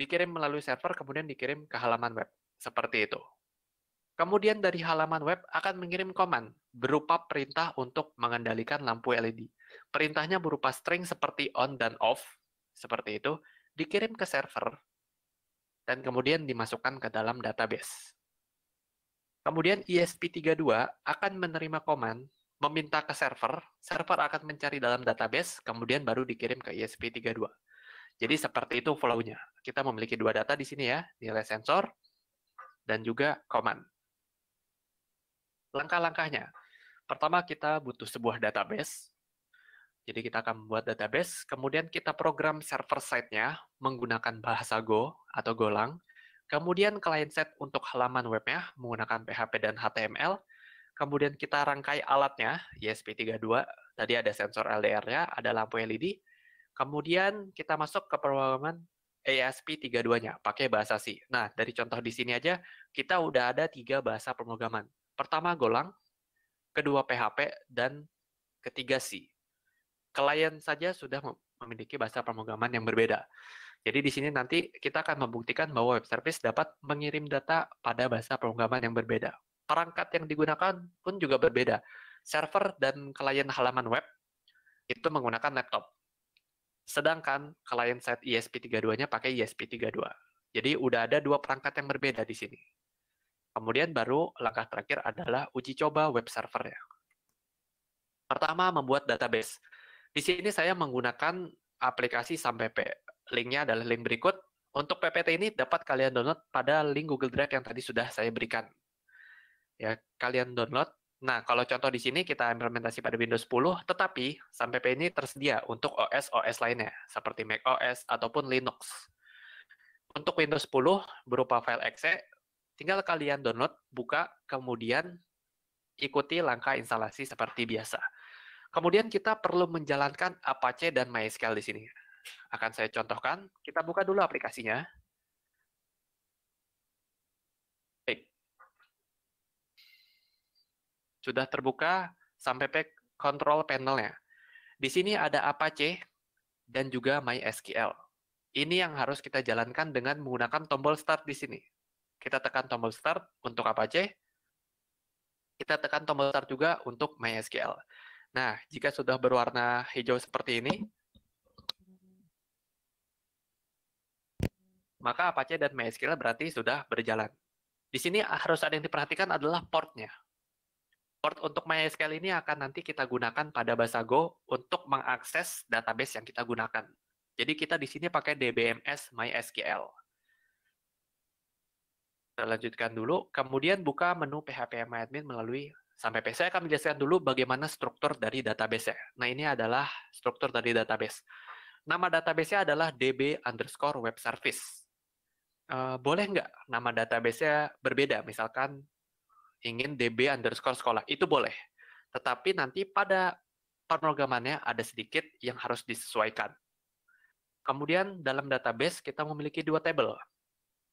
dikirim melalui server, kemudian dikirim ke halaman web. Seperti itu. Kemudian dari halaman web akan mengirim command berupa perintah untuk mengendalikan lampu LED. Perintahnya berupa string seperti on dan off, seperti itu, dikirim ke server, dan kemudian dimasukkan ke dalam database. Kemudian esp 32 akan menerima command, meminta ke server, server akan mencari dalam database, kemudian baru dikirim ke esp 32 jadi seperti itu flow-nya. Kita memiliki dua data di sini ya, nilai sensor dan juga command. Langkah-langkahnya. Pertama kita butuh sebuah database. Jadi kita akan membuat database, kemudian kita program server side-nya menggunakan bahasa Go atau Golang. Kemudian client side untuk halaman webnya menggunakan PHP dan HTML. Kemudian kita rangkai alatnya, ESP32. Tadi ada sensor LDR-nya, ada lampu LED, Kemudian kita masuk ke perwakilan ASP32-nya, pakai bahasa C. Nah, dari contoh di sini aja, kita udah ada tiga bahasa pemrograman. Pertama Golang, kedua PHP, dan ketiga C. Klien saja sudah memiliki bahasa pemrograman yang berbeda. Jadi di sini nanti kita akan membuktikan bahwa web service dapat mengirim data pada bahasa pemrograman yang berbeda. Perangkat yang digunakan pun juga berbeda. Server dan klien halaman web itu menggunakan laptop Sedangkan client side ESP32-nya pakai ESP32. Jadi udah ada dua perangkat yang berbeda di sini. Kemudian baru langkah terakhir adalah uji coba web servernya. Pertama, membuat database. Di sini saya menggunakan aplikasi SamPP. Linknya adalah link berikut. Untuk PPT ini dapat kalian download pada link Google Drive yang tadi sudah saya berikan. Ya, kalian download Nah, kalau contoh di sini kita implementasi pada Windows 10, tetapi sampai ini tersedia untuk OS-OS lainnya, seperti Mac OS ataupun Linux. Untuk Windows 10 berupa file exe, tinggal kalian download, buka, kemudian ikuti langkah instalasi seperti biasa. Kemudian kita perlu menjalankan Apache dan MySQL di sini. Akan saya contohkan, kita buka dulu aplikasinya. Sudah terbuka sampai ke control panelnya. Di sini ada Apache dan juga MySQL. Ini yang harus kita jalankan dengan menggunakan tombol start di sini. Kita tekan tombol start untuk Apache. Kita tekan tombol start juga untuk MySQL. Nah, jika sudah berwarna hijau seperti ini, maka Apache dan MySQL berarti sudah berjalan. Di sini harus ada yang diperhatikan adalah portnya. Port untuk MySQL ini akan nanti kita gunakan pada bahasa Go untuk mengakses database yang kita gunakan. Jadi kita di sini pakai DBMS MySQL. Kita lanjutkan dulu, kemudian buka menu PHPMyAdmin melalui sampai PC. Saya akan menjelaskan dulu bagaimana struktur dari database-nya. Nah, ini adalah struktur dari database. Nama database-nya adalah db underscore web service. Eh, boleh nggak nama database-nya berbeda? Misalkan ingin db underscore sekolah itu boleh tetapi nanti pada pemrogramannya ada sedikit yang harus disesuaikan kemudian dalam database kita memiliki dua table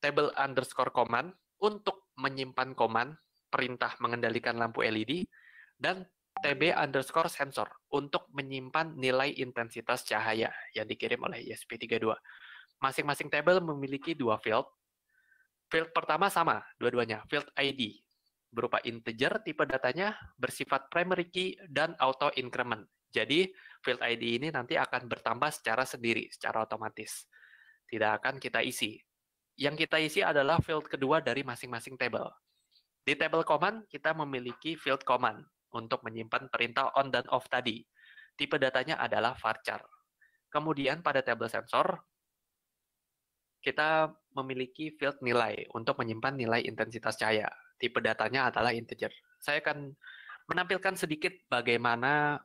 table underscore command untuk menyimpan command perintah mengendalikan lampu LED dan TB underscore sensor untuk menyimpan nilai intensitas cahaya yang dikirim oleh esp 32 Masing-masing table memiliki dua field. Field pertama sama, dua-duanya, field ID berupa integer, tipe datanya bersifat primary key dan auto increment. Jadi field ID ini nanti akan bertambah secara sendiri, secara otomatis. Tidak akan kita isi. Yang kita isi adalah field kedua dari masing-masing table. Di table command, kita memiliki field command untuk menyimpan perintah on dan off tadi. Tipe datanya adalah varchar. Kemudian pada table sensor, kita memiliki field nilai untuk menyimpan nilai intensitas cahaya tipe datanya adalah integer. Saya akan menampilkan sedikit bagaimana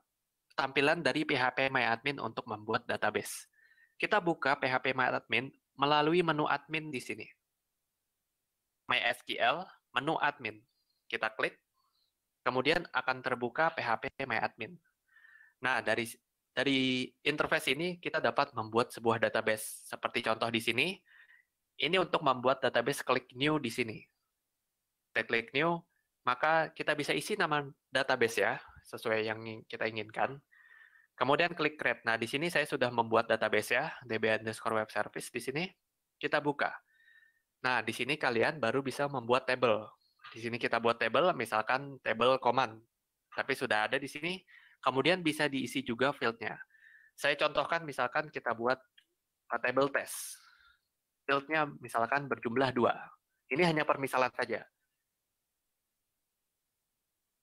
tampilan dari PHP MyAdmin untuk membuat database. Kita buka PHP MyAdmin melalui menu admin di sini. MySQL, menu admin. Kita klik, kemudian akan terbuka PHP MyAdmin. Nah, dari dari interface ini kita dapat membuat sebuah database. Seperti contoh di sini, ini untuk membuat database klik new di sini klik new, maka kita bisa isi nama database ya, sesuai yang kita inginkan. Kemudian klik create. Nah, di sini saya sudah membuat database ya, db underscore web service di sini. Kita buka. Nah, di sini kalian baru bisa membuat table. Di sini kita buat table, misalkan table command. Tapi sudah ada di sini. Kemudian bisa diisi juga fieldnya. Saya contohkan misalkan kita buat uh, table test. Fieldnya misalkan berjumlah dua. Ini hanya permisalan saja.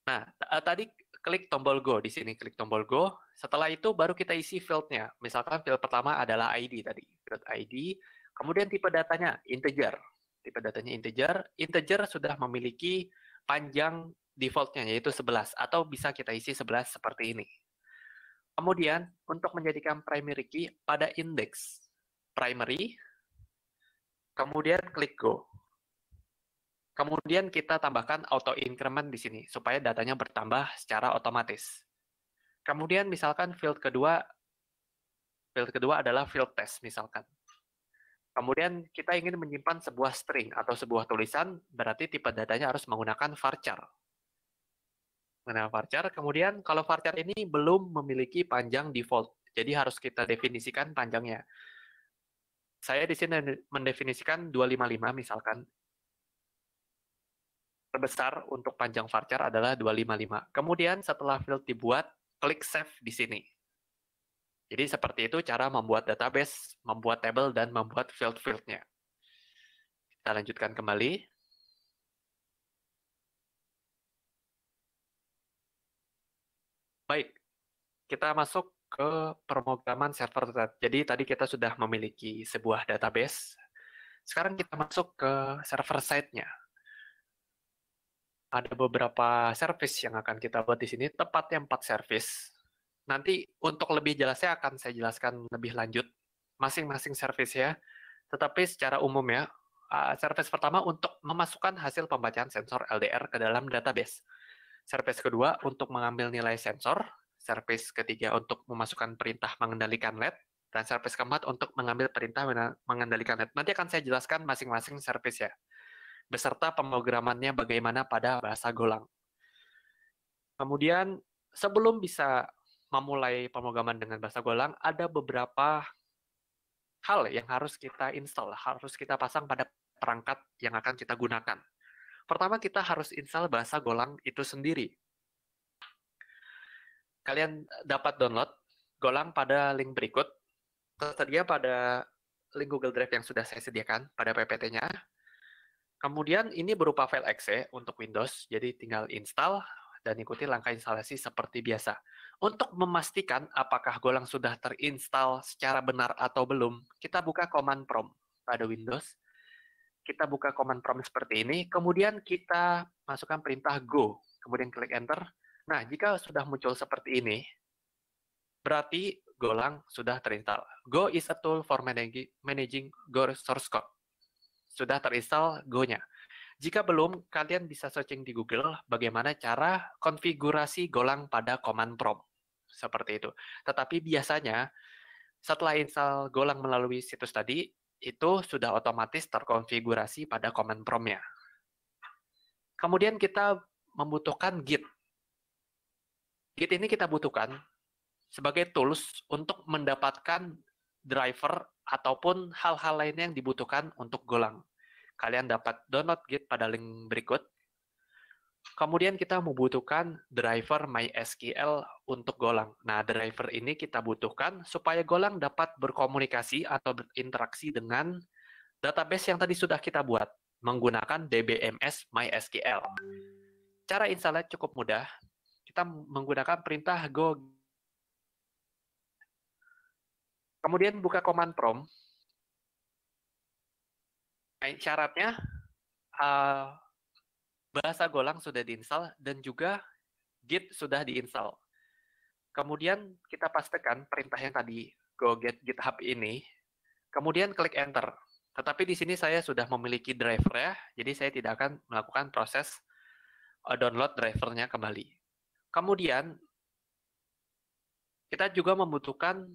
Nah, eh, tadi klik tombol Go. Di sini klik tombol Go. Setelah itu baru kita isi fieldnya. Misalkan field pertama adalah ID tadi. Field ID. Kemudian tipe datanya integer. Tipe datanya integer. Integer sudah memiliki panjang defaultnya yaitu 11. Atau bisa kita isi 11 seperti ini. Kemudian untuk menjadikan primary key pada index primary. Kemudian klik Go. Kemudian kita tambahkan auto increment di sini supaya datanya bertambah secara otomatis. Kemudian misalkan field kedua field kedua adalah field test misalkan. Kemudian kita ingin menyimpan sebuah string atau sebuah tulisan, berarti tipe datanya harus menggunakan varchar. Menggunakan varchar, kemudian kalau varchar ini belum memiliki panjang default, jadi harus kita definisikan panjangnya. Saya di sini mendefinisikan 255 misalkan, terbesar untuk panjang varchar adalah 255. Kemudian setelah field dibuat, klik save di sini. Jadi seperti itu cara membuat database, membuat table, dan membuat field-fieldnya. Kita lanjutkan kembali. Baik, kita masuk ke permograman server. Jadi tadi kita sudah memiliki sebuah database. Sekarang kita masuk ke server side-nya ada beberapa service yang akan kita buat di sini, tepatnya empat service. Nanti untuk lebih jelasnya akan saya jelaskan lebih lanjut masing-masing service ya. Tetapi secara umum ya, ah, service pertama untuk memasukkan hasil pembacaan sensor LDR ke dalam database. Service kedua untuk mengambil nilai sensor, service ketiga untuk memasukkan perintah mengendalikan LED, dan service keempat untuk mengambil perintah mengendalikan LED. Nanti akan saya jelaskan masing-masing service ya beserta pemrogramannya bagaimana pada bahasa Golang. Kemudian, sebelum bisa memulai pemrograman dengan bahasa Golang, ada beberapa hal yang harus kita install, harus kita pasang pada perangkat yang akan kita gunakan. Pertama, kita harus install bahasa Golang itu sendiri. Kalian dapat download Golang pada link berikut. Tersedia pada link Google Drive yang sudah saya sediakan pada PPT-nya. Kemudian ini berupa file exe untuk Windows, jadi tinggal install dan ikuti langkah instalasi seperti biasa. Untuk memastikan apakah Golang sudah terinstall secara benar atau belum, kita buka command prompt pada Windows. Kita buka command prompt seperti ini, kemudian kita masukkan perintah go, kemudian klik enter. Nah, jika sudah muncul seperti ini, berarti Golang sudah terinstall. Go is a tool for managing, Go source code. Sudah terinstall Go-nya. Jika belum, kalian bisa searching di Google bagaimana cara konfigurasi golang pada command prompt. Seperti itu. Tetapi biasanya setelah install golang melalui situs tadi, itu sudah otomatis terkonfigurasi pada command prompt-nya. Kemudian kita membutuhkan Git. Git ini kita butuhkan sebagai tools untuk mendapatkan driver ataupun hal-hal lainnya yang dibutuhkan untuk Golang. Kalian dapat download Git pada link berikut. Kemudian kita membutuhkan driver MySQL untuk Golang. Nah, driver ini kita butuhkan supaya Golang dapat berkomunikasi atau berinteraksi dengan database yang tadi sudah kita buat menggunakan DBMS MySQL. Cara installnya cukup mudah. Kita menggunakan perintah go. Kemudian buka command prompt syaratnya uh, bahasa Golang sudah diinstal dan juga Git sudah diinstal. Kemudian kita pastikan perintah yang tadi go get GitHub ini, kemudian klik enter. Tetapi di sini saya sudah memiliki driver ya, jadi saya tidak akan melakukan proses eh, download drivernya kembali. Kemudian kita juga membutuhkan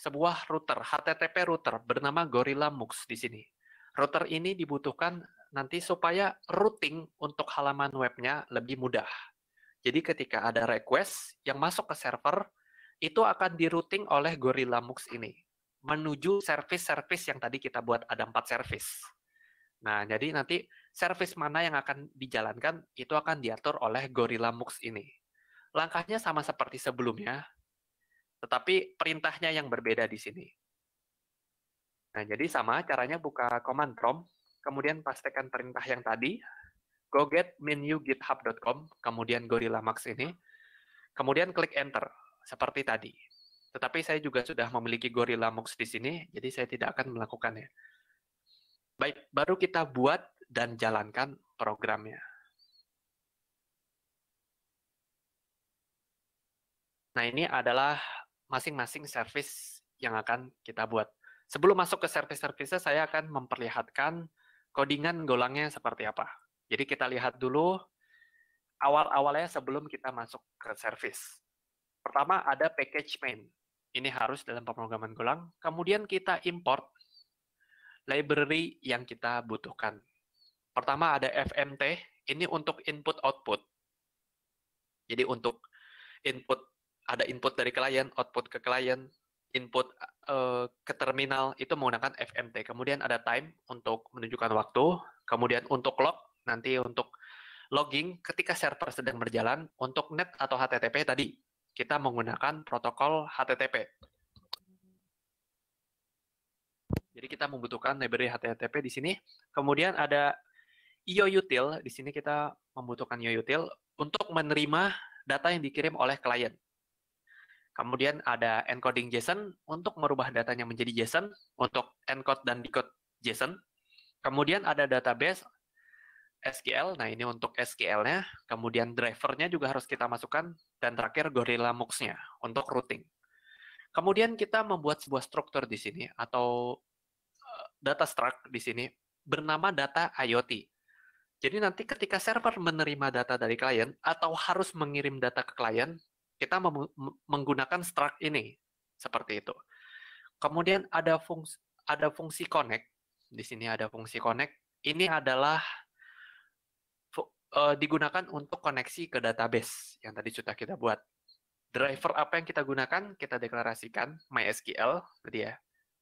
sebuah router HTTP router bernama Gorilla Mux di sini. Router ini dibutuhkan nanti supaya routing untuk halaman webnya lebih mudah. Jadi ketika ada request yang masuk ke server, itu akan dirouting oleh Gorilla Mux ini menuju service-service yang tadi kita buat ada empat service. Nah, jadi nanti service mana yang akan dijalankan itu akan diatur oleh Gorilla Mux ini. Langkahnya sama seperti sebelumnya, tetapi perintahnya yang berbeda di sini. Nah, jadi sama caranya buka command prompt, kemudian pastikan perintah yang tadi, go get menu github.com, kemudian Gorilla Max ini, kemudian klik enter, seperti tadi. Tetapi saya juga sudah memiliki Gorilla Max di sini, jadi saya tidak akan melakukannya. Baik, baru kita buat dan jalankan programnya. Nah, ini adalah masing-masing service yang akan kita buat. Sebelum masuk ke service-service, saya akan memperlihatkan codingan golangnya seperti apa. Jadi kita lihat dulu awal-awalnya sebelum kita masuk ke service. Pertama ada package main. Ini harus dalam pemrograman Golang. Kemudian kita import library yang kita butuhkan. Pertama ada FMT, ini untuk input output. Jadi untuk input ada input dari klien, output ke klien, input uh, ke terminal itu menggunakan FMT. Kemudian ada time untuk menunjukkan waktu, kemudian untuk log nanti untuk logging ketika server sedang berjalan untuk net atau HTTP tadi kita menggunakan protokol HTTP. Jadi kita membutuhkan library HTTP di sini. Kemudian ada IOUtil, di sini kita membutuhkan IOUtil untuk menerima data yang dikirim oleh klien. Kemudian ada encoding JSON untuk merubah datanya menjadi JSON untuk encode dan decode JSON. Kemudian ada database SQL. Nah, ini untuk SQL-nya. Kemudian drivernya juga harus kita masukkan. Dan terakhir Gorilla Mux-nya untuk routing. Kemudian kita membuat sebuah struktur di sini atau eh, data struct di sini bernama data IoT. Jadi nanti ketika server menerima data dari klien atau harus mengirim data ke klien, kita menggunakan struct ini seperti itu. Kemudian ada fungsi ada fungsi connect. Di sini ada fungsi connect. Ini adalah e, digunakan untuk koneksi ke database yang tadi sudah kita buat. Driver apa yang kita gunakan? Kita deklarasikan MySQL tadi ya.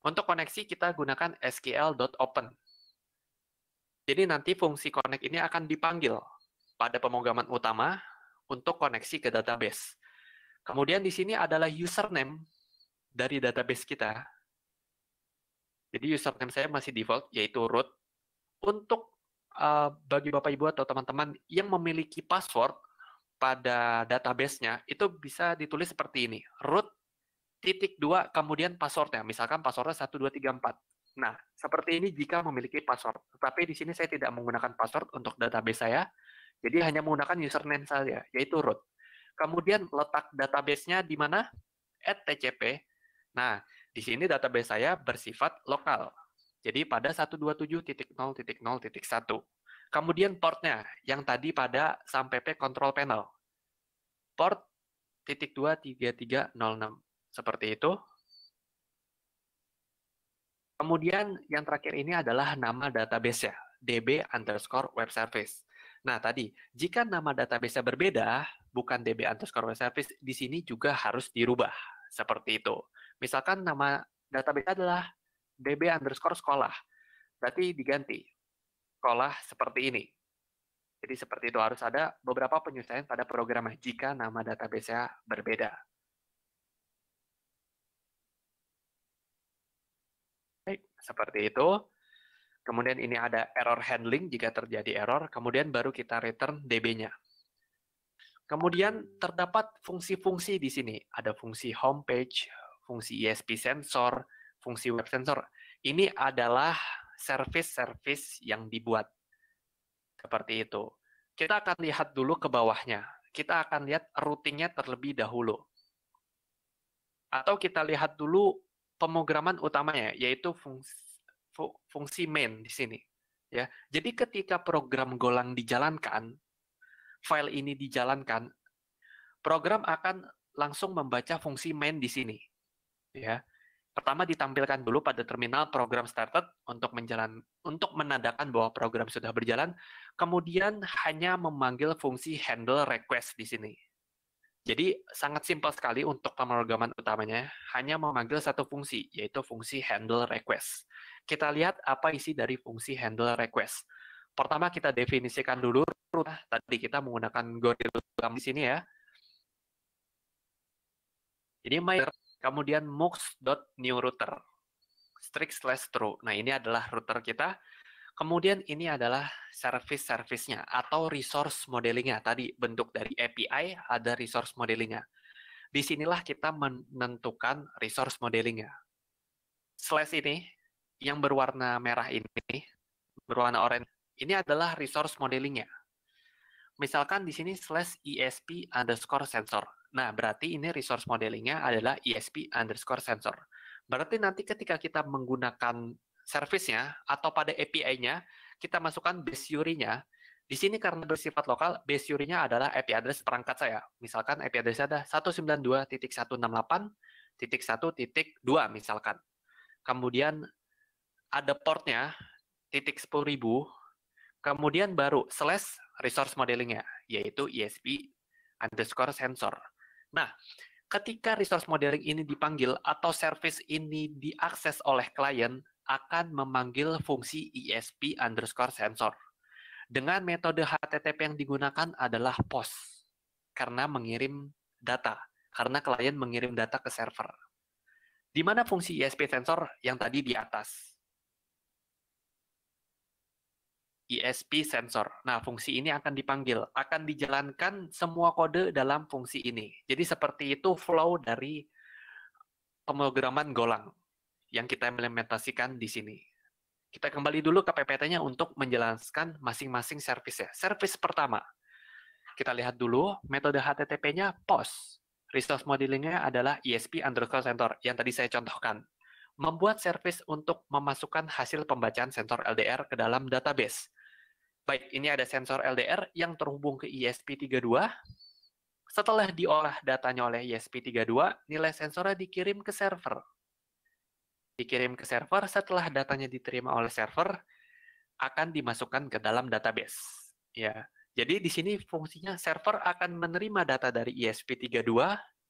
Untuk koneksi kita gunakan sql.open. Jadi nanti fungsi connect ini akan dipanggil pada pemrograman utama untuk koneksi ke database. Kemudian di sini adalah username dari database kita. Jadi username saya masih default, yaitu root. Untuk uh, bagi Bapak Ibu atau teman-teman yang memiliki password pada databasenya, itu bisa ditulis seperti ini, root titik dua kemudian passwordnya. Misalkan passwordnya 1234. Nah, seperti ini jika memiliki password. Tetapi di sini saya tidak menggunakan password untuk database saya. Jadi hanya menggunakan username saja, yaitu root. Kemudian letak databasenya di mana? At TCP. Nah, di sini database saya bersifat lokal. Jadi pada 127.0.0.1. Kemudian portnya yang tadi pada SAMPP control panel. Port titik 23306 seperti itu. Kemudian yang terakhir ini adalah nama database-nya, db underscore web service. Nah, tadi jika nama database-nya berbeda, bukan DB underscore web service, di sini juga harus dirubah. Seperti itu. Misalkan nama database adalah DB underscore sekolah. Berarti diganti sekolah seperti ini. Jadi seperti itu harus ada beberapa penyesuaian pada programnya jika nama database-nya berbeda. Baik, seperti itu. Kemudian ini ada error handling jika terjadi error, kemudian baru kita return DB-nya. Kemudian terdapat fungsi-fungsi di sini. Ada fungsi homepage, fungsi ESP sensor, fungsi web sensor. Ini adalah service-service yang dibuat. Seperti itu. Kita akan lihat dulu ke bawahnya. Kita akan lihat routingnya terlebih dahulu. Atau kita lihat dulu pemrograman utamanya, yaitu fungsi fungsi main di sini. Ya, jadi ketika program Golang dijalankan, file ini dijalankan, program akan langsung membaca fungsi main di sini. Ya. Pertama ditampilkan dulu pada terminal program started untuk menjalan untuk menandakan bahwa program sudah berjalan, kemudian hanya memanggil fungsi handle request di sini jadi sangat simpel sekali untuk pemrograman utamanya, hanya memanggil satu fungsi, yaitu fungsi handle request. Kita lihat apa isi dari fungsi handle request. Pertama kita definisikan dulu, nah tadi kita menggunakan gorilla di sini ya. Jadi my kemudian router. strict slash true. Nah ini adalah router kita, Kemudian ini adalah service-servicenya atau resource modelingnya. Tadi bentuk dari API ada resource modelingnya. Di sinilah kita menentukan resource modelingnya. Slash ini, yang berwarna merah ini, berwarna oranye, ini adalah resource modelingnya. Misalkan di sini slash ESP underscore sensor. Nah, berarti ini resource modelingnya adalah ESP underscore sensor. Berarti nanti ketika kita menggunakan service atau pada API-nya, kita masukkan base URI-nya. Di sini karena bersifat lokal, base URI-nya adalah IP address perangkat saya. Misalkan IP address ada 192.168.1.2 misalkan. Kemudian ada portnya titik 10.000, kemudian baru slash resource modeling-nya yaitu ESP underscore sensor. Nah, ketika resource modeling ini dipanggil atau service ini diakses oleh klien, akan memanggil fungsi ESP underscore sensor. Dengan metode HTTP yang digunakan adalah POST, karena mengirim data, karena klien mengirim data ke server. Di mana fungsi ESP sensor yang tadi di atas? ESP sensor. Nah, fungsi ini akan dipanggil, akan dijalankan semua kode dalam fungsi ini. Jadi seperti itu flow dari pemrograman Golang yang kita implementasikan di sini. Kita kembali dulu ke PPT-nya untuk menjelaskan masing-masing service Servis Service pertama, kita lihat dulu metode HTTP-nya POST. Resource modeling-nya adalah ESP underscore center yang tadi saya contohkan. Membuat service untuk memasukkan hasil pembacaan sensor LDR ke dalam database. Baik, ini ada sensor LDR yang terhubung ke ESP32. Setelah diolah datanya oleh ESP32, nilai sensornya dikirim ke server dikirim ke server, setelah datanya diterima oleh server, akan dimasukkan ke dalam database. Ya, jadi di sini fungsinya server akan menerima data dari e ISP32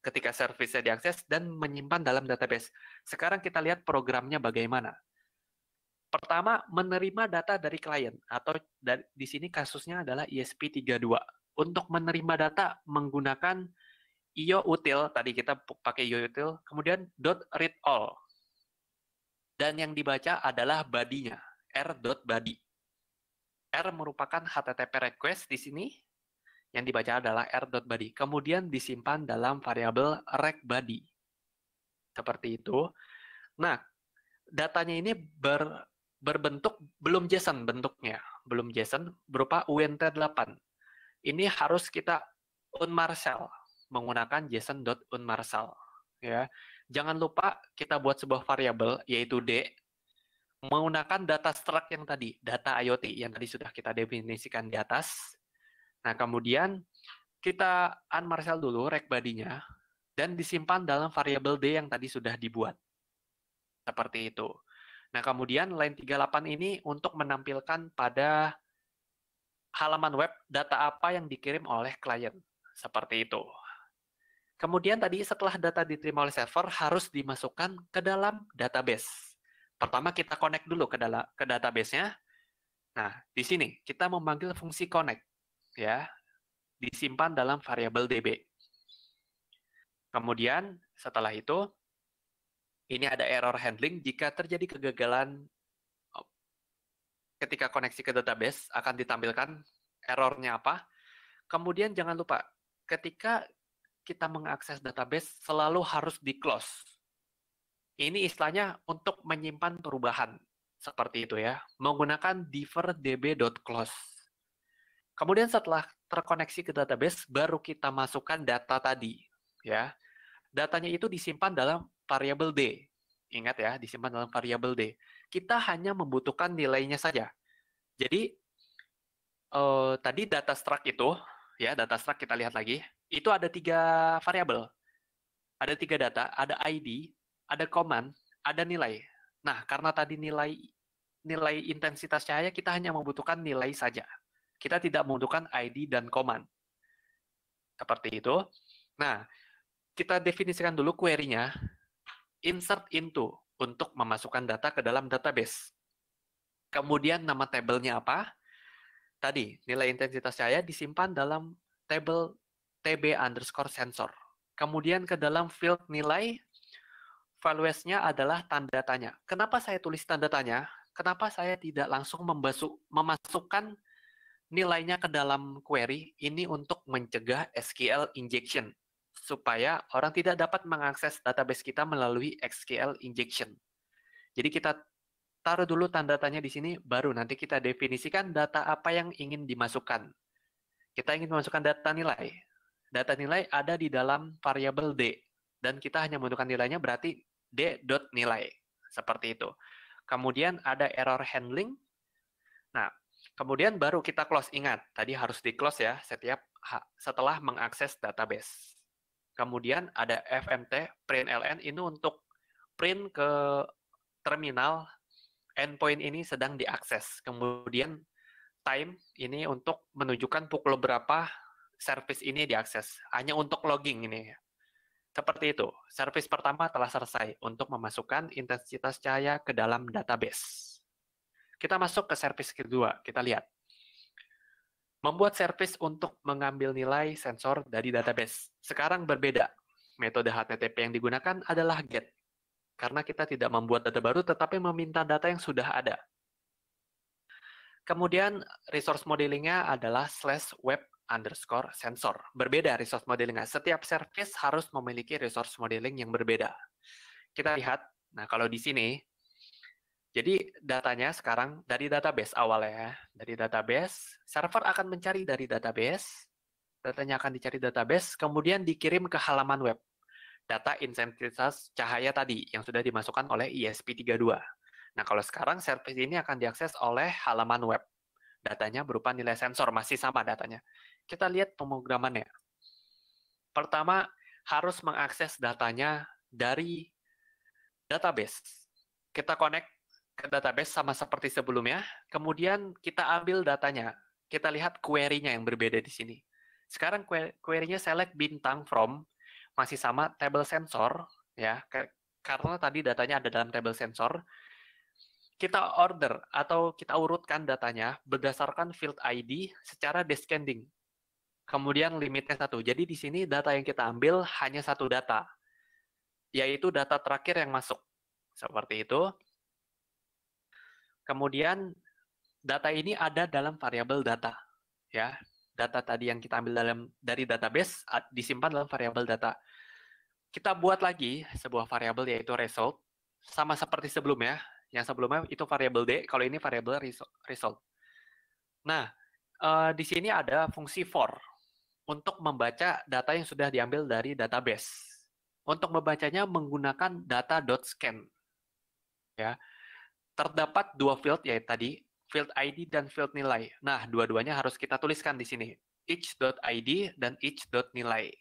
ketika servisnya diakses dan menyimpan dalam database. Sekarang kita lihat programnya bagaimana. Pertama, menerima data dari klien atau di sini kasusnya adalah e ISP32. Untuk menerima data menggunakan IO util, tadi kita pakai IO util, kemudian dot read all dan yang dibaca adalah body-nya, r.body. R merupakan HTTP request di sini, yang dibaca adalah r.body. Kemudian disimpan dalam variabel reg Seperti itu. Nah, datanya ini ber, berbentuk belum JSON bentuknya, belum JSON berupa UNT8. Ini harus kita unmarcel menggunakan json.unmarcel ya jangan lupa kita buat sebuah variabel yaitu D menggunakan data struct yang tadi, data IoT yang tadi sudah kita definisikan di atas. Nah, kemudian kita unmarshal dulu rek body-nya dan disimpan dalam variabel D yang tadi sudah dibuat. Seperti itu. Nah, kemudian line 38 ini untuk menampilkan pada halaman web data apa yang dikirim oleh klien. Seperti itu. Kemudian tadi setelah data diterima oleh server harus dimasukkan ke dalam database. Pertama kita connect dulu ke dalam ke databasenya. Nah, di sini kita memanggil fungsi connect ya. Disimpan dalam variabel DB. Kemudian setelah itu ini ada error handling jika terjadi kegagalan ketika koneksi ke database akan ditampilkan errornya apa. Kemudian jangan lupa ketika kita mengakses database selalu harus di close. Ini istilahnya untuk menyimpan perubahan seperti itu ya, menggunakan differdb.close. Kemudian setelah terkoneksi ke database, baru kita masukkan data tadi, ya. Datanya itu disimpan dalam variabel D. Ingat ya, disimpan dalam variabel D. Kita hanya membutuhkan nilainya saja. Jadi eh, tadi data struct itu ya data struct kita lihat lagi, itu ada tiga variabel. Ada tiga data, ada ID, ada command, ada nilai. Nah, karena tadi nilai nilai intensitas cahaya kita hanya membutuhkan nilai saja. Kita tidak membutuhkan ID dan command. Seperti itu. Nah, kita definisikan dulu query-nya insert into untuk memasukkan data ke dalam database. Kemudian nama tabelnya apa? tadi nilai intensitas cahaya disimpan dalam table tb underscore sensor. Kemudian ke dalam field nilai values-nya adalah tanda tanya. Kenapa saya tulis tanda tanya? Kenapa saya tidak langsung membasuk, memasukkan nilainya ke dalam query? Ini untuk mencegah SQL injection supaya orang tidak dapat mengakses database kita melalui SQL injection. Jadi kita taruh dulu tanda tanya di sini, baru nanti kita definisikan data apa yang ingin dimasukkan. Kita ingin memasukkan data nilai. Data nilai ada di dalam variabel D, dan kita hanya membutuhkan nilainya berarti D.nilai, seperti itu. Kemudian ada error handling. Nah, kemudian baru kita close. Ingat, tadi harus di-close ya setiap setelah mengakses database. Kemudian ada FMT, print LN, ini untuk print ke terminal endpoint ini sedang diakses. Kemudian time ini untuk menunjukkan pukul berapa service ini diakses. Hanya untuk logging ini. Seperti itu. Service pertama telah selesai untuk memasukkan intensitas cahaya ke dalam database. Kita masuk ke service kedua. Kita lihat. Membuat service untuk mengambil nilai sensor dari database. Sekarang berbeda. Metode HTTP yang digunakan adalah GET karena kita tidak membuat data baru tetapi meminta data yang sudah ada. Kemudian resource modelingnya adalah slash web underscore sensor. Berbeda resource modelingnya. Setiap service harus memiliki resource modeling yang berbeda. Kita lihat, nah kalau di sini, jadi datanya sekarang dari database awalnya ya. Dari database, server akan mencari dari database, datanya akan dicari database, kemudian dikirim ke halaman web data intensitas cahaya tadi yang sudah dimasukkan oleh ISP32. Nah, kalau sekarang service ini akan diakses oleh halaman web. Datanya berupa nilai sensor, masih sama datanya. Kita lihat pemrogramannya. Pertama, harus mengakses datanya dari database. Kita connect ke database sama seperti sebelumnya, kemudian kita ambil datanya. Kita lihat query-nya yang berbeda di sini. Sekarang query-nya select bintang from masih sama table sensor ya karena tadi datanya ada dalam table sensor kita order atau kita urutkan datanya berdasarkan field ID secara descending. Kemudian limitnya satu. Jadi di sini data yang kita ambil hanya satu data, yaitu data terakhir yang masuk. Seperti itu. Kemudian data ini ada dalam variabel data. ya data tadi yang kita ambil dalam dari database disimpan dalam variabel data. Kita buat lagi sebuah variabel yaitu result sama seperti sebelumnya. Yang sebelumnya itu variabel d, kalau ini variabel result. Nah, eh, di sini ada fungsi for untuk membaca data yang sudah diambil dari database. Untuk membacanya menggunakan data.scan. Ya. Terdapat dua field yaitu tadi field ID dan field nilai. Nah, dua-duanya harus kita tuliskan di sini. each.id dan each.nilai.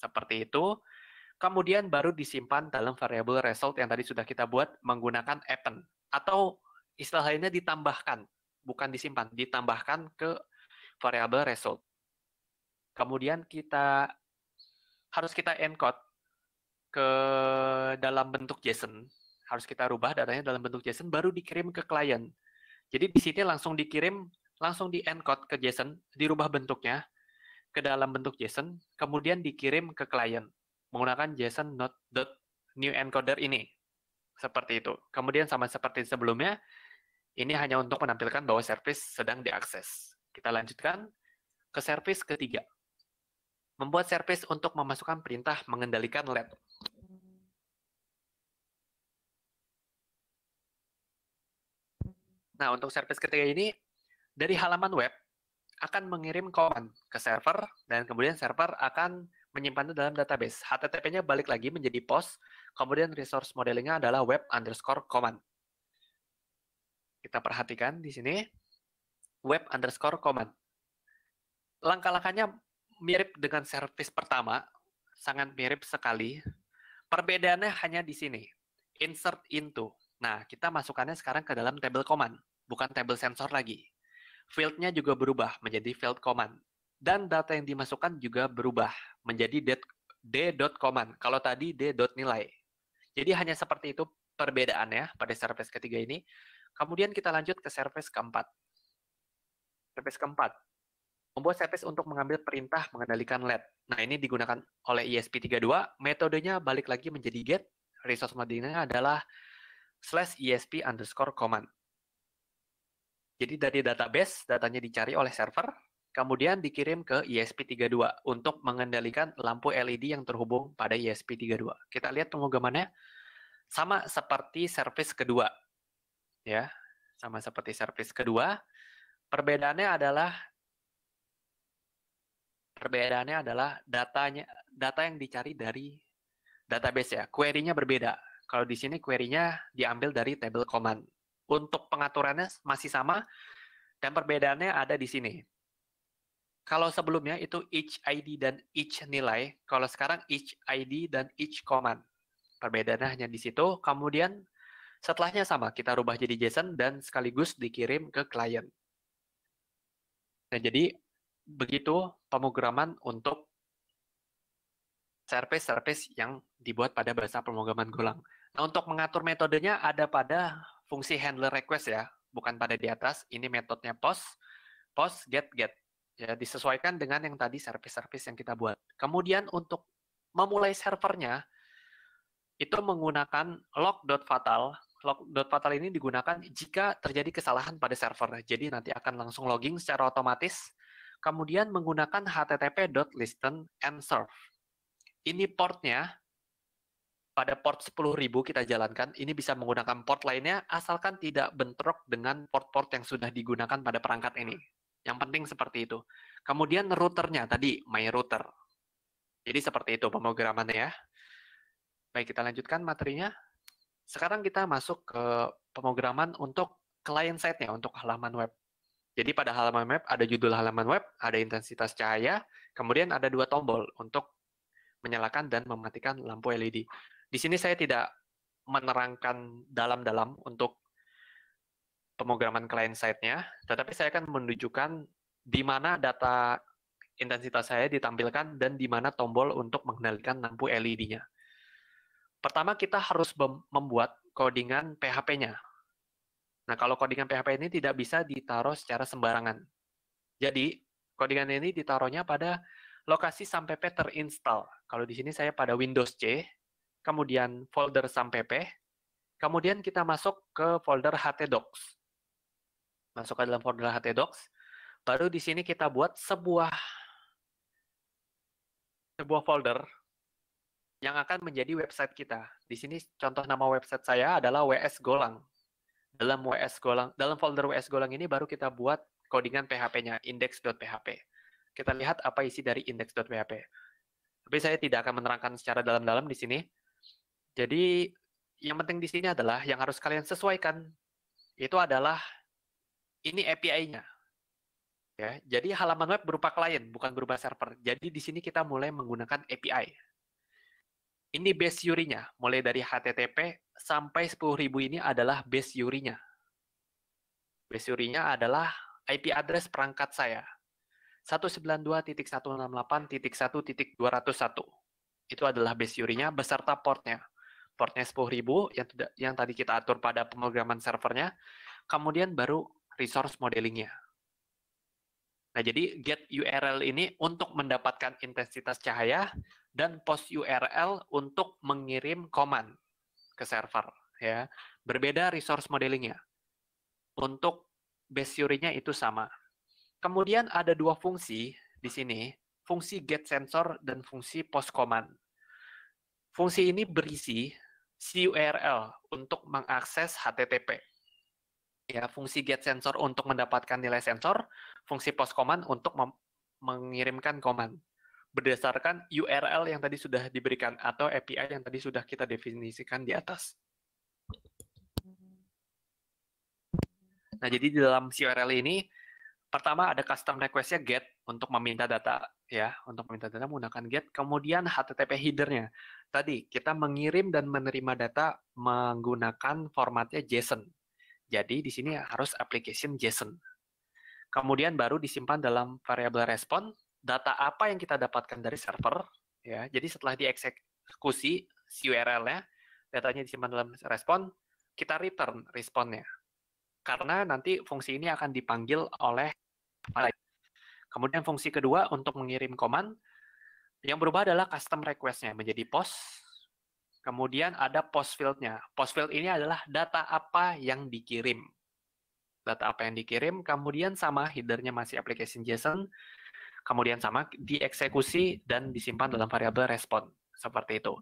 Seperti itu. Kemudian baru disimpan dalam variable result yang tadi sudah kita buat menggunakan append. Atau istilah lainnya ditambahkan. Bukan disimpan, ditambahkan ke variable result. Kemudian kita harus kita encode ke dalam bentuk JSON. Harus kita rubah datanya dalam bentuk JSON, baru dikirim ke client. Jadi di sini langsung dikirim, langsung di encode ke JSON, dirubah bentuknya ke dalam bentuk JSON, kemudian dikirim ke klien menggunakan JSON new encoder ini. Seperti itu. Kemudian sama seperti sebelumnya, ini hanya untuk menampilkan bahwa service sedang diakses. Kita lanjutkan ke service ketiga membuat service untuk memasukkan perintah mengendalikan LED. Nah, untuk service ketiga ini, dari halaman web akan mengirim command ke server, dan kemudian server akan menyimpannya dalam database. HTTP-nya balik lagi menjadi POST, kemudian resource modeling-nya adalah web underscore command. Kita perhatikan di sini, web underscore command. Langkah-langkahnya mirip dengan service pertama, sangat mirip sekali. Perbedaannya hanya di sini, insert into. Nah, kita masukkannya sekarang ke dalam table command, bukan table sensor lagi. Fieldnya juga berubah menjadi field command. Dan data yang dimasukkan juga berubah menjadi d.command. Kalau tadi d.nilai. Jadi hanya seperti itu perbedaannya pada service ketiga ini. Kemudian kita lanjut ke service keempat. Service keempat, membuat service untuk mengambil perintah mengendalikan LED. Nah, ini digunakan oleh ESP32. Metodenya balik lagi menjadi GET. Resource modelingnya adalah slash ESP underscore command. Jadi dari database, datanya dicari oleh server, kemudian dikirim ke ESP32 untuk mengendalikan lampu LED yang terhubung pada ESP32. Kita lihat pemrogramannya sama seperti service kedua. Ya, sama seperti service kedua. Perbedaannya adalah perbedaannya adalah datanya data yang dicari dari database ya. Query-nya berbeda. Kalau di sini query-nya diambil dari table command. Untuk pengaturannya masih sama, dan perbedaannya ada di sini. Kalau sebelumnya itu each ID dan each nilai, kalau sekarang each ID dan each command. Perbedaannya hanya di situ, kemudian setelahnya sama, kita rubah jadi JSON dan sekaligus dikirim ke klien. Nah, jadi begitu pemrograman untuk service-service yang dibuat pada bahasa pemrograman Golang. Nah, untuk mengatur metodenya ada pada fungsi handler request ya, bukan pada di atas. Ini metodenya post, post, get, get. Ya, disesuaikan dengan yang tadi service-service yang kita buat. Kemudian untuk memulai servernya, itu menggunakan log.fatal. Log.fatal ini digunakan jika terjadi kesalahan pada server. Jadi nanti akan langsung logging secara otomatis. Kemudian menggunakan http.listen and serve. Ini portnya, pada port 10.000 kita jalankan, ini bisa menggunakan port lainnya asalkan tidak bentrok dengan port-port yang sudah digunakan pada perangkat ini. Yang penting seperti itu. Kemudian routernya tadi, my router. Jadi seperti itu pemrogramannya ya. Baik, kita lanjutkan materinya. Sekarang kita masuk ke pemrograman untuk client side-nya, untuk halaman web. Jadi pada halaman web ada judul halaman web, ada intensitas cahaya, kemudian ada dua tombol untuk menyalakan dan mematikan lampu LED. Di sini saya tidak menerangkan dalam-dalam untuk pemrograman client side-nya, tetapi saya akan menunjukkan di mana data intensitas saya ditampilkan dan di mana tombol untuk mengendalikan lampu LED-nya. Pertama, kita harus membuat codingan PHP-nya. Nah, kalau codingan PHP ini tidak bisa ditaruh secara sembarangan. Jadi, codingan ini ditaruhnya pada lokasi sampai P terinstall. Kalau di sini saya pada Windows C, kemudian folder SAMPP, kemudian kita masuk ke folder htdocs. Masuk ke dalam folder htdocs, baru di sini kita buat sebuah sebuah folder yang akan menjadi website kita. Di sini contoh nama website saya adalah WS Golang. Dalam WS Golang, dalam folder WS Golang ini baru kita buat codingan PHP-nya, index.php. Kita lihat apa isi dari index.php. Tapi saya tidak akan menerangkan secara dalam-dalam di sini. Jadi yang penting di sini adalah yang harus kalian sesuaikan itu adalah ini API-nya. Ya, jadi halaman web berupa klien bukan berupa server. Jadi di sini kita mulai menggunakan API. Ini base uri mulai dari HTTP sampai 10.000 ini adalah base uri Base uri adalah IP address perangkat saya. 192.168.1.201. Itu adalah base URI-nya beserta portnya portnya 10.000 yang tidak yang tadi kita atur pada pemrograman servernya, kemudian baru resource modelingnya. Nah, jadi get URL ini untuk mendapatkan intensitas cahaya dan post URL untuk mengirim command ke server ya. Berbeda resource modelingnya. Untuk base nya itu sama. Kemudian ada dua fungsi di sini, fungsi get sensor dan fungsi post command. Fungsi ini berisi CURL untuk mengakses HTTP. Ya, fungsi get sensor untuk mendapatkan nilai sensor, fungsi post command untuk mengirimkan command berdasarkan URL yang tadi sudah diberikan atau API yang tadi sudah kita definisikan di atas. Nah, jadi di dalam URL ini pertama ada custom requestnya get untuk meminta data ya untuk meminta data menggunakan get kemudian HTTP headernya tadi kita mengirim dan menerima data menggunakan formatnya JSON jadi di sini harus application JSON kemudian baru disimpan dalam variable respon data apa yang kita dapatkan dari server ya jadi setelah dieksekusi si URL-nya datanya disimpan dalam respon kita return responnya karena nanti fungsi ini akan dipanggil oleh Kemudian fungsi kedua untuk mengirim command yang berubah adalah custom request-nya menjadi post. Kemudian ada post field-nya. Post field ini adalah data apa yang dikirim. Data apa yang dikirim, kemudian sama header masih application JSON, kemudian sama dieksekusi dan disimpan dalam variabel respon. Seperti itu.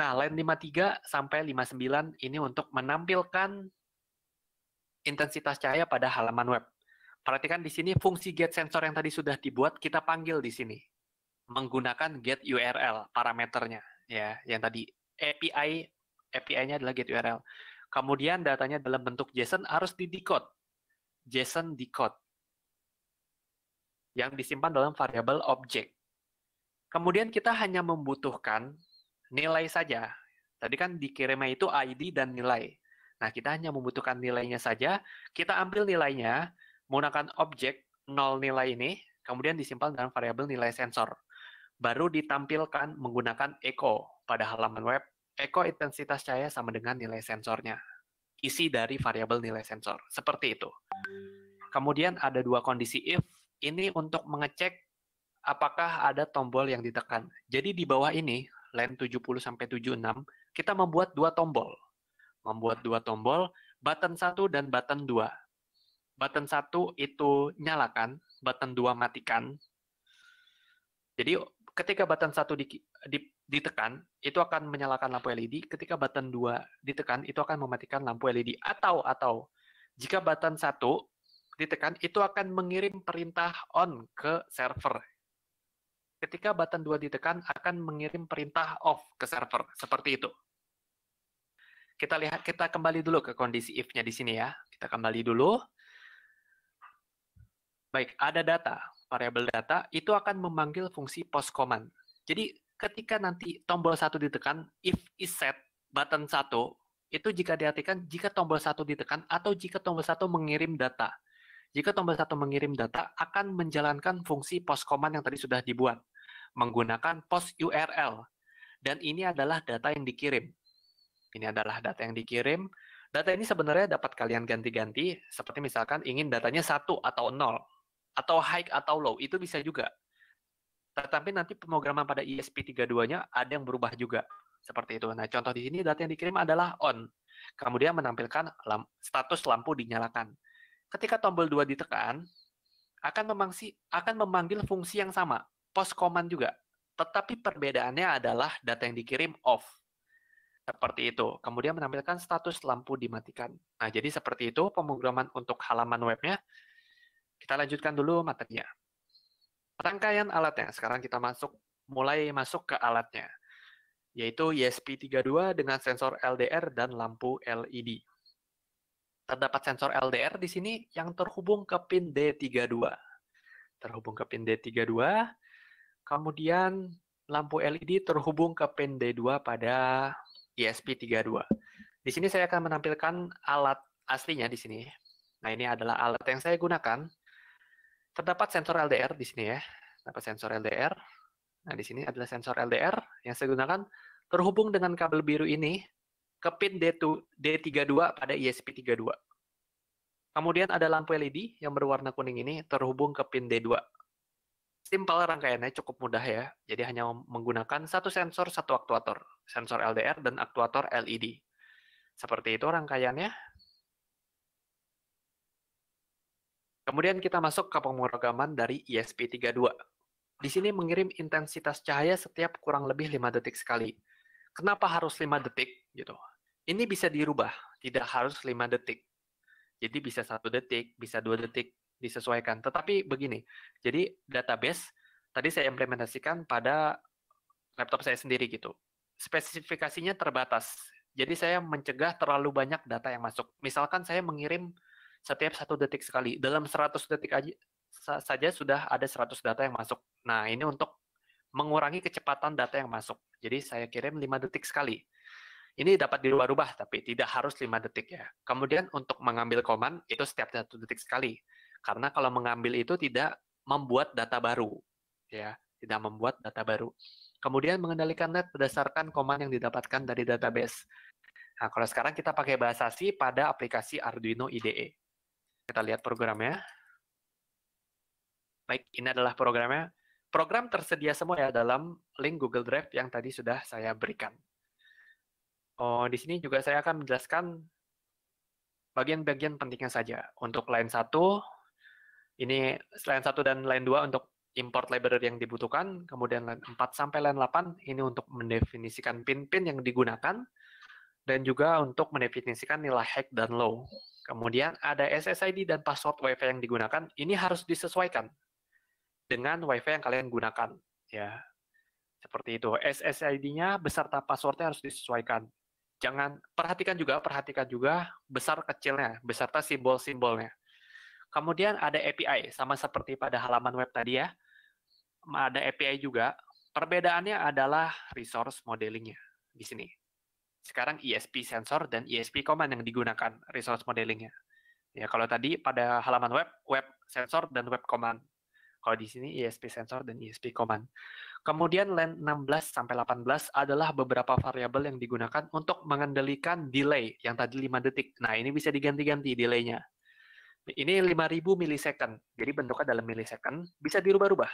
Nah, line 53 sampai 59 ini untuk menampilkan intensitas cahaya pada halaman web. Perhatikan di sini fungsi get sensor yang tadi sudah dibuat kita panggil di sini menggunakan get URL parameternya ya yang tadi API API-nya adalah get URL. Kemudian datanya dalam bentuk JSON harus di decode JSON decode yang disimpan dalam variabel objek. Kemudian kita hanya membutuhkan nilai saja. Tadi kan dikirimnya itu ID dan nilai. Nah, kita hanya membutuhkan nilainya saja. Kita ambil nilainya menggunakan objek nol nilai ini, kemudian disimpan dalam variabel nilai sensor. Baru ditampilkan menggunakan echo pada halaman web. Echo intensitas cahaya sama dengan nilai sensornya. Isi dari variabel nilai sensor. Seperti itu. Kemudian ada dua kondisi if. Ini untuk mengecek apakah ada tombol yang ditekan. Jadi di bawah ini, line 70 sampai 76, kita membuat dua tombol membuat dua tombol, button 1 dan button 2. Button 1 itu nyalakan, button 2 matikan. Jadi ketika button 1 di, di, ditekan, itu akan menyalakan lampu LED. Ketika button 2 ditekan, itu akan mematikan lampu LED. Atau, atau jika button 1 ditekan, itu akan mengirim perintah on ke server. Ketika button 2 ditekan, akan mengirim perintah off ke server. Seperti itu. Kita lihat, kita kembali dulu ke kondisi if-nya di sini ya. Kita kembali dulu. Baik, ada data, variabel data, itu akan memanggil fungsi post command. Jadi ketika nanti tombol satu ditekan, if is set, button satu, itu jika diartikan jika tombol satu ditekan atau jika tombol satu mengirim data. Jika tombol satu mengirim data, akan menjalankan fungsi post command yang tadi sudah dibuat menggunakan post URL. Dan ini adalah data yang dikirim. Ini adalah data yang dikirim. Data ini sebenarnya dapat kalian ganti-ganti, seperti misalkan ingin datanya satu atau nol, atau high atau low, itu bisa juga. Tetapi nanti pemrograman pada ESP32-nya ada yang berubah juga, seperti itu. Nah, contoh di sini data yang dikirim adalah on, kemudian menampilkan status lampu dinyalakan. Ketika tombol 2 ditekan, akan memangsi, akan memanggil fungsi yang sama, Post command juga. Tetapi perbedaannya adalah data yang dikirim off. Seperti itu. Kemudian menampilkan status lampu dimatikan. Nah, jadi seperti itu pemrograman untuk halaman webnya. Kita lanjutkan dulu materinya. Rangkaian alatnya. Sekarang kita masuk mulai masuk ke alatnya, yaitu ESP32 dengan sensor LDR dan lampu LED. Terdapat sensor LDR di sini yang terhubung ke pin D32. Terhubung ke pin D32, kemudian lampu LED terhubung ke pin D2 pada ESP32. Di sini saya akan menampilkan alat aslinya di sini. Nah, ini adalah alat yang saya gunakan. Terdapat sensor LDR di sini ya. Terdapat sensor LDR. Nah, di sini adalah sensor LDR yang saya gunakan terhubung dengan kabel biru ini ke pin D2, D32 pada ESP32. Kemudian ada lampu LED yang berwarna kuning ini terhubung ke pin D2 Simpel rangkaiannya cukup mudah ya. Jadi hanya menggunakan satu sensor, satu aktuator. Sensor LDR dan aktuator LED. Seperti itu rangkaiannya. Kemudian kita masuk ke pemrograman dari ESP32. Di sini mengirim intensitas cahaya setiap kurang lebih 5 detik sekali. Kenapa harus 5 detik? gitu? Ini bisa dirubah, tidak harus 5 detik. Jadi bisa satu detik, bisa dua detik, disesuaikan. Tetapi begini, jadi database tadi saya implementasikan pada laptop saya sendiri gitu. Spesifikasinya terbatas. Jadi saya mencegah terlalu banyak data yang masuk. Misalkan saya mengirim setiap satu detik sekali. Dalam 100 detik aja saja sudah ada 100 data yang masuk. Nah, ini untuk mengurangi kecepatan data yang masuk. Jadi saya kirim 5 detik sekali. Ini dapat dirubah-rubah, tapi tidak harus 5 detik ya. Kemudian untuk mengambil command, itu setiap satu detik sekali. Karena kalau mengambil itu tidak membuat data baru, ya, tidak membuat data baru. Kemudian mengendalikan net berdasarkan komand yang didapatkan dari database. Nah, kalau sekarang kita pakai bahasa C pada aplikasi Arduino IDE. Kita lihat programnya. Baik, ini adalah programnya. Program tersedia semua ya dalam link Google Drive yang tadi sudah saya berikan. Oh, di sini juga saya akan menjelaskan bagian-bagian pentingnya saja. Untuk line 1, ini line 1 dan line 2 untuk import library yang dibutuhkan, kemudian line 4 sampai line 8 ini untuk mendefinisikan pin-pin yang digunakan, dan juga untuk mendefinisikan nilai hack dan low. Kemudian ada SSID dan password WiFi yang digunakan, ini harus disesuaikan dengan WiFi yang kalian gunakan. ya Seperti itu, SSID-nya beserta passwordnya harus disesuaikan. Jangan perhatikan juga, perhatikan juga besar kecilnya, beserta simbol-simbolnya. Kemudian ada API, sama seperti pada halaman web tadi ya. Ada API juga. Perbedaannya adalah resource modelingnya di sini. Sekarang ESP sensor dan ESP command yang digunakan resource modelingnya. Ya, kalau tadi pada halaman web, web sensor dan web command. Kalau di sini ESP sensor dan ESP command. Kemudian LAN 16 sampai 18 adalah beberapa variabel yang digunakan untuk mengendalikan delay yang tadi 5 detik. Nah, ini bisa diganti-ganti delay-nya. Ini 5000 milisecond, jadi bentuknya dalam milisecond, bisa dirubah-rubah.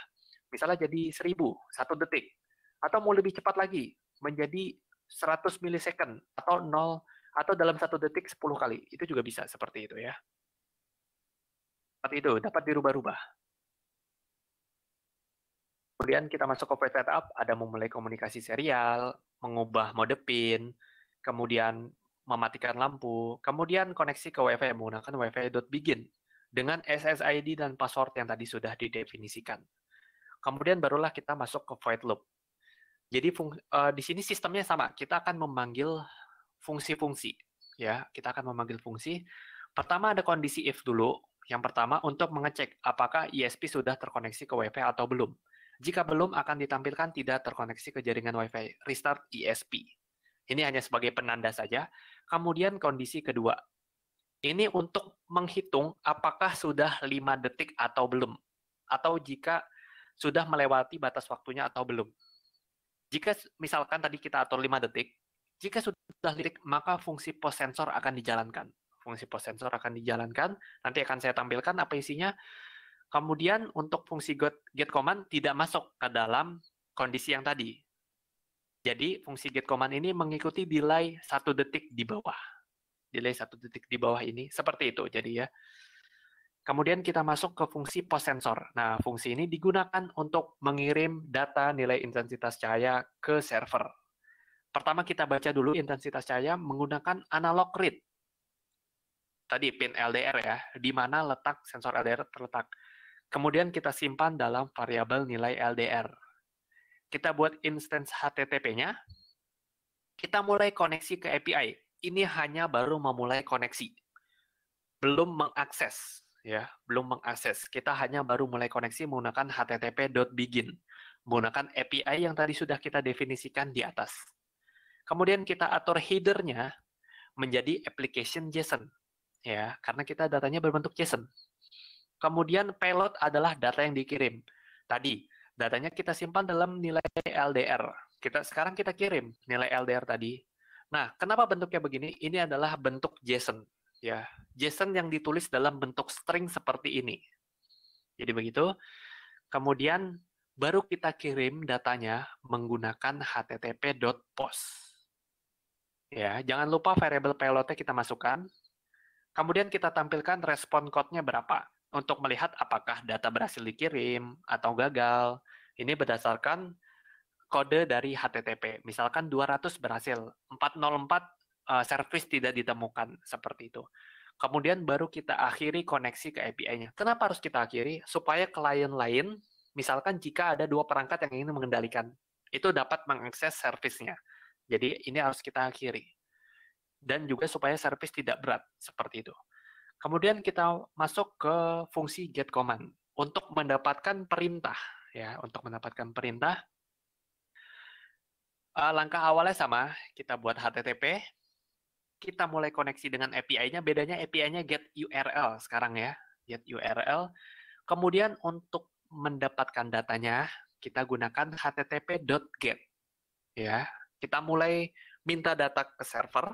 Misalnya jadi 1000, 1 detik. Atau mau lebih cepat lagi, menjadi 100 milisecond atau 0 atau dalam satu detik 10 kali. Itu juga bisa seperti itu ya. Seperti itu, dapat dirubah-rubah. Kemudian kita masuk ke setup, ada memulai komunikasi serial, mengubah mode pin, kemudian mematikan lampu, kemudian koneksi ke WiFi menggunakan wifi.begin dengan SSID dan password yang tadi sudah didefinisikan. Kemudian barulah kita masuk ke void loop. Jadi uh, di sini sistemnya sama, kita akan memanggil fungsi-fungsi ya, kita akan memanggil fungsi. Pertama ada kondisi if dulu. Yang pertama untuk mengecek apakah ISP sudah terkoneksi ke WiFi atau belum. Jika belum akan ditampilkan tidak terkoneksi ke jaringan WiFi, restart ISP. Ini hanya sebagai penanda saja. Kemudian kondisi kedua. Ini untuk menghitung apakah sudah 5 detik atau belum. Atau jika sudah melewati batas waktunya atau belum. Jika misalkan tadi kita atur 5 detik, jika sudah detik maka fungsi post sensor akan dijalankan. Fungsi post sensor akan dijalankan, nanti akan saya tampilkan apa isinya. Kemudian untuk fungsi get command tidak masuk ke dalam kondisi yang tadi. Jadi fungsi get command ini mengikuti delay satu detik di bawah. Delay satu detik di bawah ini seperti itu. Jadi ya. Kemudian kita masuk ke fungsi post sensor. Nah, fungsi ini digunakan untuk mengirim data nilai intensitas cahaya ke server. Pertama kita baca dulu intensitas cahaya menggunakan analog read. Tadi pin LDR ya, di mana letak sensor LDR terletak. Kemudian kita simpan dalam variabel nilai LDR. Kita buat instance HTTP-nya. Kita mulai koneksi ke API. Ini hanya baru memulai koneksi. Belum mengakses, ya, belum mengakses. Kita hanya baru mulai koneksi menggunakan http.begin, menggunakan API yang tadi sudah kita definisikan di atas. Kemudian kita atur headernya menjadi application JSON, ya, karena kita datanya berbentuk JSON. Kemudian payload adalah data yang dikirim. Tadi Datanya kita simpan dalam nilai LDR. Kita sekarang kita kirim nilai LDR tadi. Nah, kenapa bentuknya begini? Ini adalah bentuk JSON ya. JSON yang ditulis dalam bentuk string seperti ini. Jadi begitu. Kemudian baru kita kirim datanya menggunakan http.post. Ya, jangan lupa variable payload kita masukkan. Kemudian kita tampilkan respon code-nya berapa untuk melihat apakah data berhasil dikirim atau gagal. Ini berdasarkan kode dari HTTP. Misalkan 200 berhasil, 404 uh, service tidak ditemukan seperti itu. Kemudian baru kita akhiri koneksi ke API-nya. Kenapa harus kita akhiri? Supaya klien lain, misalkan jika ada dua perangkat yang ingin mengendalikan, itu dapat mengakses servicenya. Jadi ini harus kita akhiri. Dan juga supaya servis tidak berat, seperti itu. Kemudian kita masuk ke fungsi get command untuk mendapatkan perintah ya, untuk mendapatkan perintah. Eh, langkah awalnya sama, kita buat HTTP, kita mulai koneksi dengan API-nya, bedanya API-nya get URL sekarang ya, get URL. Kemudian untuk mendapatkan datanya, kita gunakan http.get. Ya, kita mulai minta data ke server.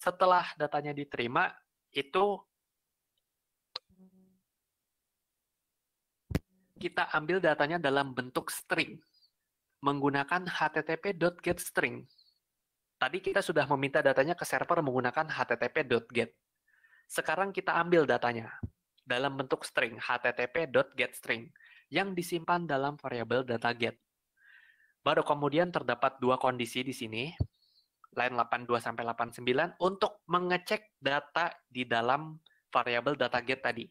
Setelah datanya diterima, itu kita ambil datanya dalam bentuk string menggunakan http.getString. Tadi kita sudah meminta datanya ke server menggunakan http.get. Sekarang kita ambil datanya dalam bentuk string http.getString yang disimpan dalam variabel data get. Baru kemudian terdapat dua kondisi di sini, line 82 sampai 89 untuk mengecek data di dalam variabel data get tadi.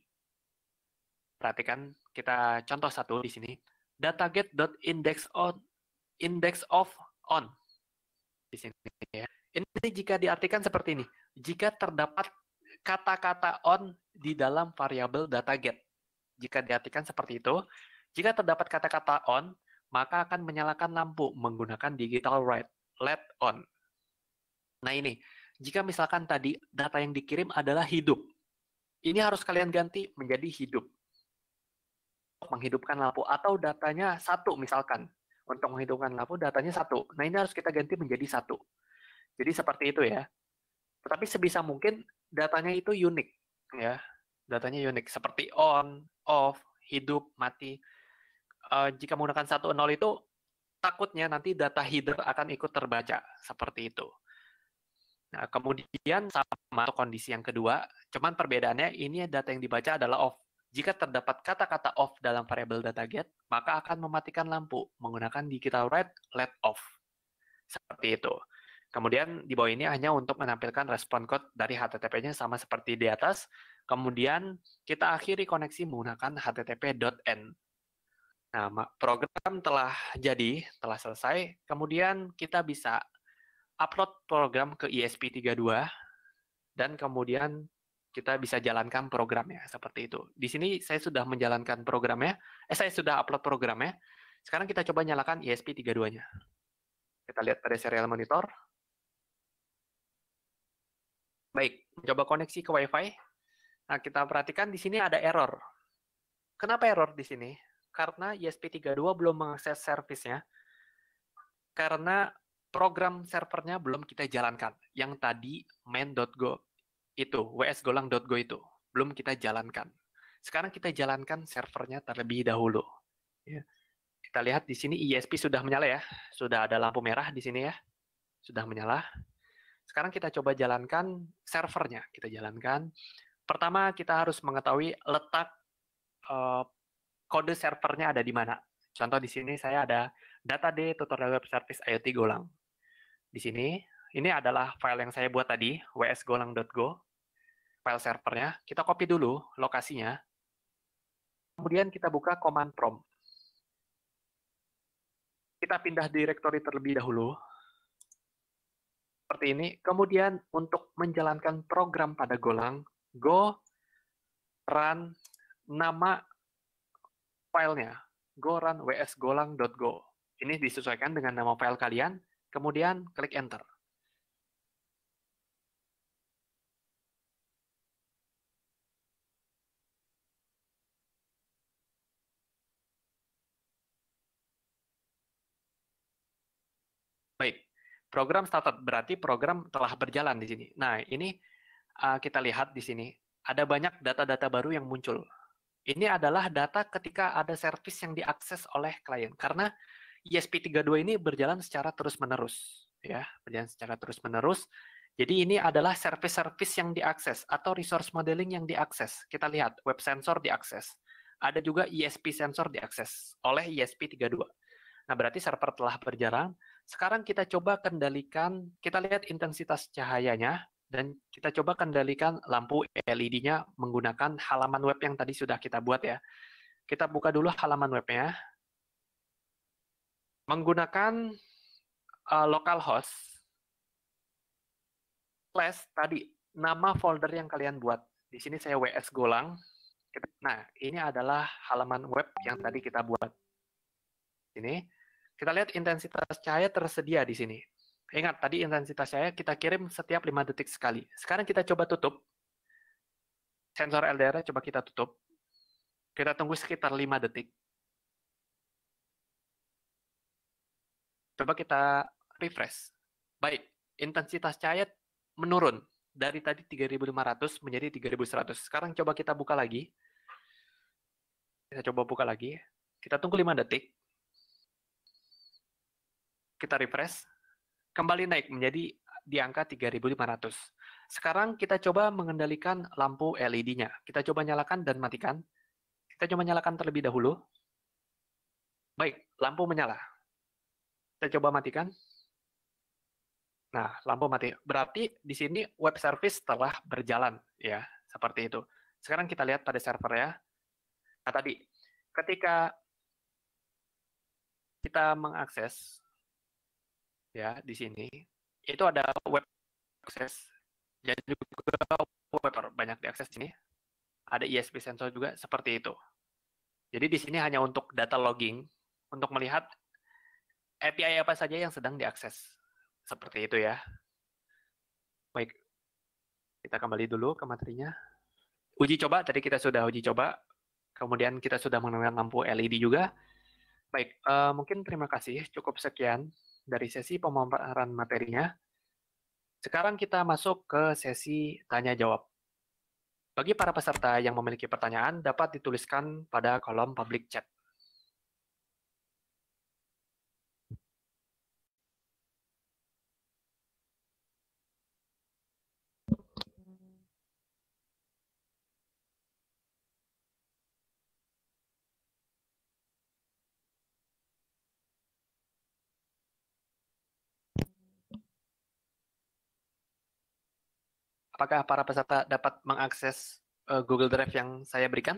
Perhatikan kita contoh satu di sini data get dot index on index of on di sini ya. Ini jika diartikan seperti ini. Jika terdapat kata-kata on di dalam variabel data get. Jika diartikan seperti itu, jika terdapat kata-kata on, maka akan menyalakan lampu menggunakan digital write, LED on. Nah ini, jika misalkan tadi data yang dikirim adalah hidup, ini harus kalian ganti menjadi hidup. Menghidupkan lampu atau datanya satu misalkan. Untuk menghidupkan lampu datanya satu. Nah ini harus kita ganti menjadi satu. Jadi seperti itu ya. Tetapi sebisa mungkin datanya itu unik ya. Datanya unik seperti on, off, hidup, mati. Uh, jika menggunakan satu nol itu takutnya nanti data header akan ikut terbaca seperti itu. Nah, kemudian sama atau kondisi yang kedua, cuman perbedaannya ini data yang dibaca adalah off. Jika terdapat kata-kata off dalam variabel data get, maka akan mematikan lampu menggunakan digital red let off. Seperti itu. Kemudian di bawah ini hanya untuk menampilkan respon code dari HTTP-nya sama seperti di atas. Kemudian kita akhiri koneksi menggunakan http.n. Nah, program telah jadi, telah selesai. Kemudian kita bisa upload program ke e ISP32 dan kemudian kita bisa jalankan programnya seperti itu. Di sini saya sudah menjalankan programnya, eh saya sudah upload programnya. Sekarang kita coba nyalakan e ISP32-nya. Kita lihat pada serial monitor. Baik, coba koneksi ke WiFi. Nah, kita perhatikan di sini ada error. Kenapa error di sini? Karena e ISP32 belum mengakses servisnya. Karena program servernya belum kita jalankan. Yang tadi main.go itu, wsgolang.go itu, belum kita jalankan. Sekarang kita jalankan servernya terlebih dahulu. Ya. Kita lihat di sini ISP sudah menyala ya. Sudah ada lampu merah di sini ya. Sudah menyala. Sekarang kita coba jalankan servernya. Kita jalankan. Pertama, kita harus mengetahui letak uh, kode servernya ada di mana. Contoh di sini saya ada data D tutorial web service IoT Golang di sini. Ini adalah file yang saya buat tadi, wsgolang.go, file servernya. Kita copy dulu lokasinya. Kemudian kita buka command prompt. Kita pindah directory terlebih dahulu. Seperti ini. Kemudian untuk menjalankan program pada Golang, go run nama filenya, go run wsgolang.go. Ini disesuaikan dengan nama file kalian, kemudian klik Enter. Baik, program started berarti program telah berjalan di sini. Nah, ini uh, kita lihat di sini ada banyak data-data baru yang muncul. Ini adalah data ketika ada service yang diakses oleh klien karena E ISP32 ini berjalan secara terus-menerus ya, berjalan secara terus-menerus. Jadi ini adalah service-service yang diakses atau resource modeling yang diakses. Kita lihat web sensor diakses. Ada juga ESP sensor diakses oleh esp 32 Nah, berarti server telah berjalan. Sekarang kita coba kendalikan, kita lihat intensitas cahayanya dan kita coba kendalikan lampu LED-nya menggunakan halaman web yang tadi sudah kita buat ya. Kita buka dulu halaman webnya menggunakan uh, eh, localhost plus tadi nama folder yang kalian buat. Di sini saya WS Golang. Nah, ini adalah halaman web yang tadi kita buat. Ini kita lihat intensitas cahaya tersedia di sini. Ingat, tadi intensitas cahaya kita kirim setiap 5 detik sekali. Sekarang kita coba tutup. Sensor LDR coba kita tutup. Kita tunggu sekitar 5 detik. Coba kita refresh. Baik, intensitas cahaya menurun dari tadi 3500 menjadi 3100. Sekarang coba kita buka lagi. Kita coba buka lagi. Kita tunggu 5 detik. Kita refresh. Kembali naik menjadi di angka 3500. Sekarang kita coba mengendalikan lampu LED-nya. Kita coba nyalakan dan matikan. Kita coba nyalakan terlebih dahulu. Baik, lampu menyala. Kita coba matikan. Nah, lampu mati. Berarti di sini web service telah berjalan, ya, seperti itu. Sekarang kita lihat pada server ya. Nah, tadi ketika kita mengakses ya di sini itu ada web akses jadi juga web banyak diakses di sini. Ada ISP sensor juga seperti itu. Jadi di sini hanya untuk data logging untuk melihat API apa saja yang sedang diakses. Seperti itu ya. Baik, kita kembali dulu ke materinya. Uji coba, tadi kita sudah uji coba. Kemudian kita sudah mengenal lampu LED juga. Baik, uh, mungkin terima kasih. Cukup sekian dari sesi pemaparan materinya. Sekarang kita masuk ke sesi tanya-jawab. Bagi para peserta yang memiliki pertanyaan, dapat dituliskan pada kolom public chat. apakah para peserta dapat mengakses uh, Google Drive yang saya berikan?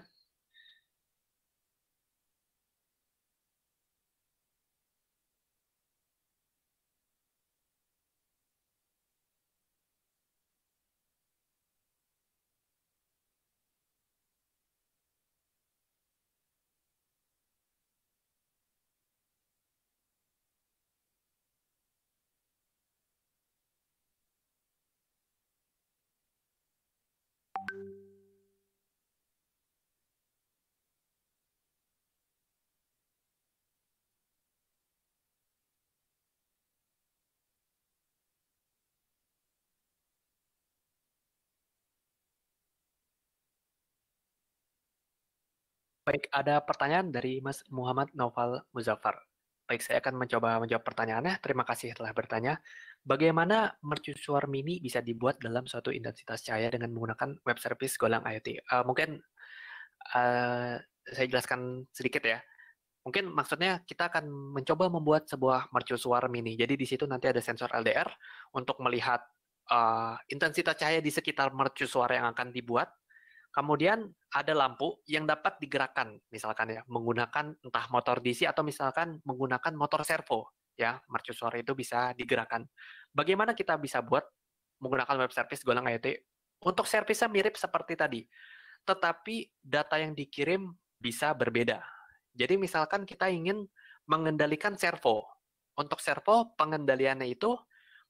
Baik, ada pertanyaan dari Mas Muhammad Noval Muzaffar. Baik, saya akan mencoba menjawab pertanyaannya. Terima kasih telah bertanya. Bagaimana mercusuar mini bisa dibuat dalam suatu intensitas cahaya dengan menggunakan web service Golang IoT? Uh, mungkin uh, saya jelaskan sedikit ya. Mungkin maksudnya kita akan mencoba membuat sebuah mercusuar mini. Jadi di situ nanti ada sensor LDR untuk melihat uh, intensitas cahaya di sekitar mercusuar yang akan dibuat. Kemudian ada lampu yang dapat digerakkan misalkan ya menggunakan entah motor DC atau misalkan menggunakan motor servo ya mercusuar itu bisa digerakkan. Bagaimana kita bisa buat menggunakan web service Golang IoT untuk servisnya mirip seperti tadi. Tetapi data yang dikirim bisa berbeda. Jadi misalkan kita ingin mengendalikan servo. Untuk servo pengendaliannya itu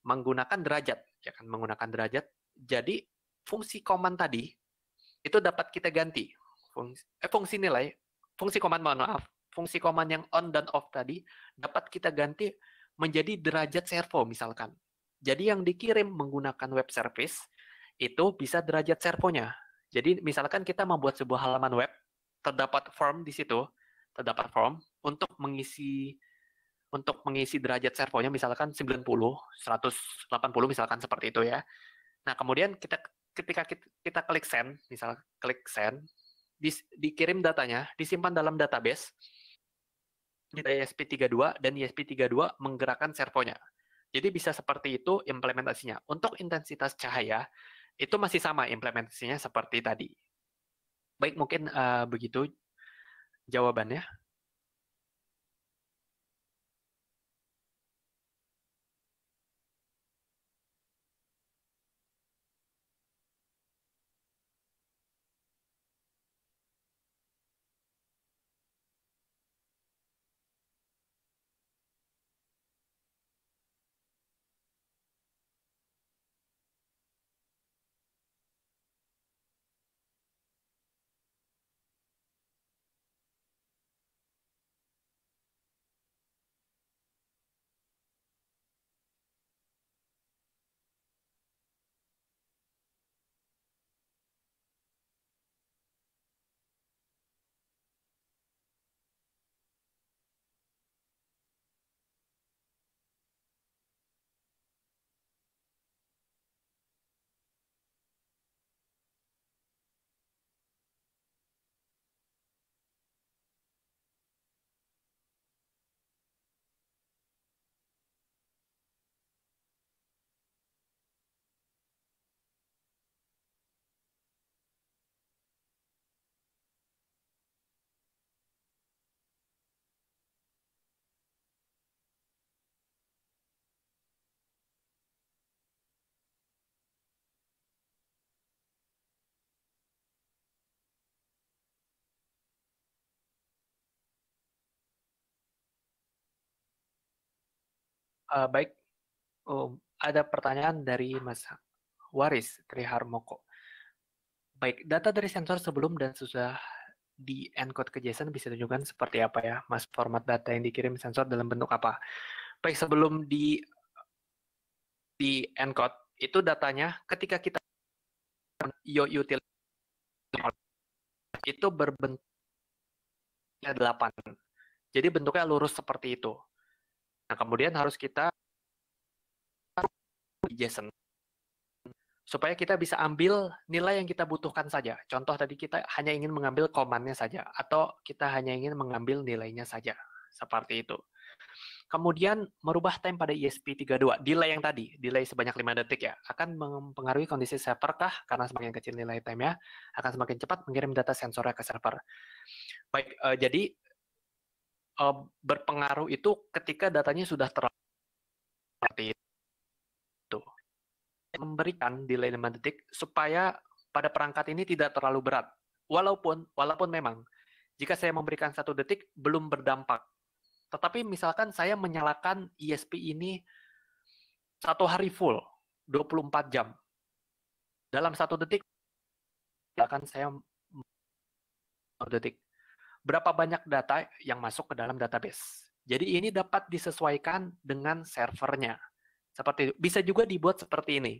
menggunakan derajat, ya kan menggunakan derajat. Jadi fungsi command tadi itu dapat kita ganti fungsi, eh, fungsi nilai fungsi command maaf fungsi command yang on dan off tadi dapat kita ganti menjadi derajat servo misalkan jadi yang dikirim menggunakan web service itu bisa derajat servonya jadi misalkan kita membuat sebuah halaman web terdapat form di situ terdapat form untuk mengisi untuk mengisi derajat servonya misalkan 90, 180 misalkan seperti itu ya. Nah, kemudian kita ketika kita, kita klik send, misalnya klik send, di, dikirim datanya, disimpan dalam database gitu. di ESP32 dan ESP32 menggerakkan servonya. Jadi bisa seperti itu implementasinya. Untuk intensitas cahaya itu masih sama implementasinya seperti tadi. Baik, mungkin uh, begitu jawabannya. Uh, baik, um, ada pertanyaan dari Mas Waris Triharmoko. Baik, data dari sensor sebelum dan sudah di encode ke JSON bisa tunjukkan seperti apa ya, Mas format data yang dikirim sensor dalam bentuk apa. Baik, sebelum di di encode itu datanya ketika kita yo util itu berbentuk 8. Jadi bentuknya lurus seperti itu. Nah, kemudian harus kita JSON supaya kita bisa ambil nilai yang kita butuhkan saja. Contoh tadi kita hanya ingin mengambil komannya saja atau kita hanya ingin mengambil nilainya saja. Seperti itu. Kemudian merubah time pada ESP32, delay yang tadi, delay sebanyak 5 detik ya, akan mempengaruhi kondisi server kah? Karena semakin kecil nilai time ya akan semakin cepat mengirim data sensornya ke server. Baik, uh, jadi uh, berpengaruh itu ketika datanya sudah terlalu seperti itu. Memberikan delay 5 detik supaya pada perangkat ini tidak terlalu berat. Walaupun walaupun memang jika saya memberikan satu detik belum berdampak. Tetapi misalkan saya menyalakan ISP ini satu hari full, 24 jam. Dalam satu detik, akan saya detik berapa banyak data yang masuk ke dalam database. Jadi ini dapat disesuaikan dengan servernya. Seperti itu. Bisa juga dibuat seperti ini.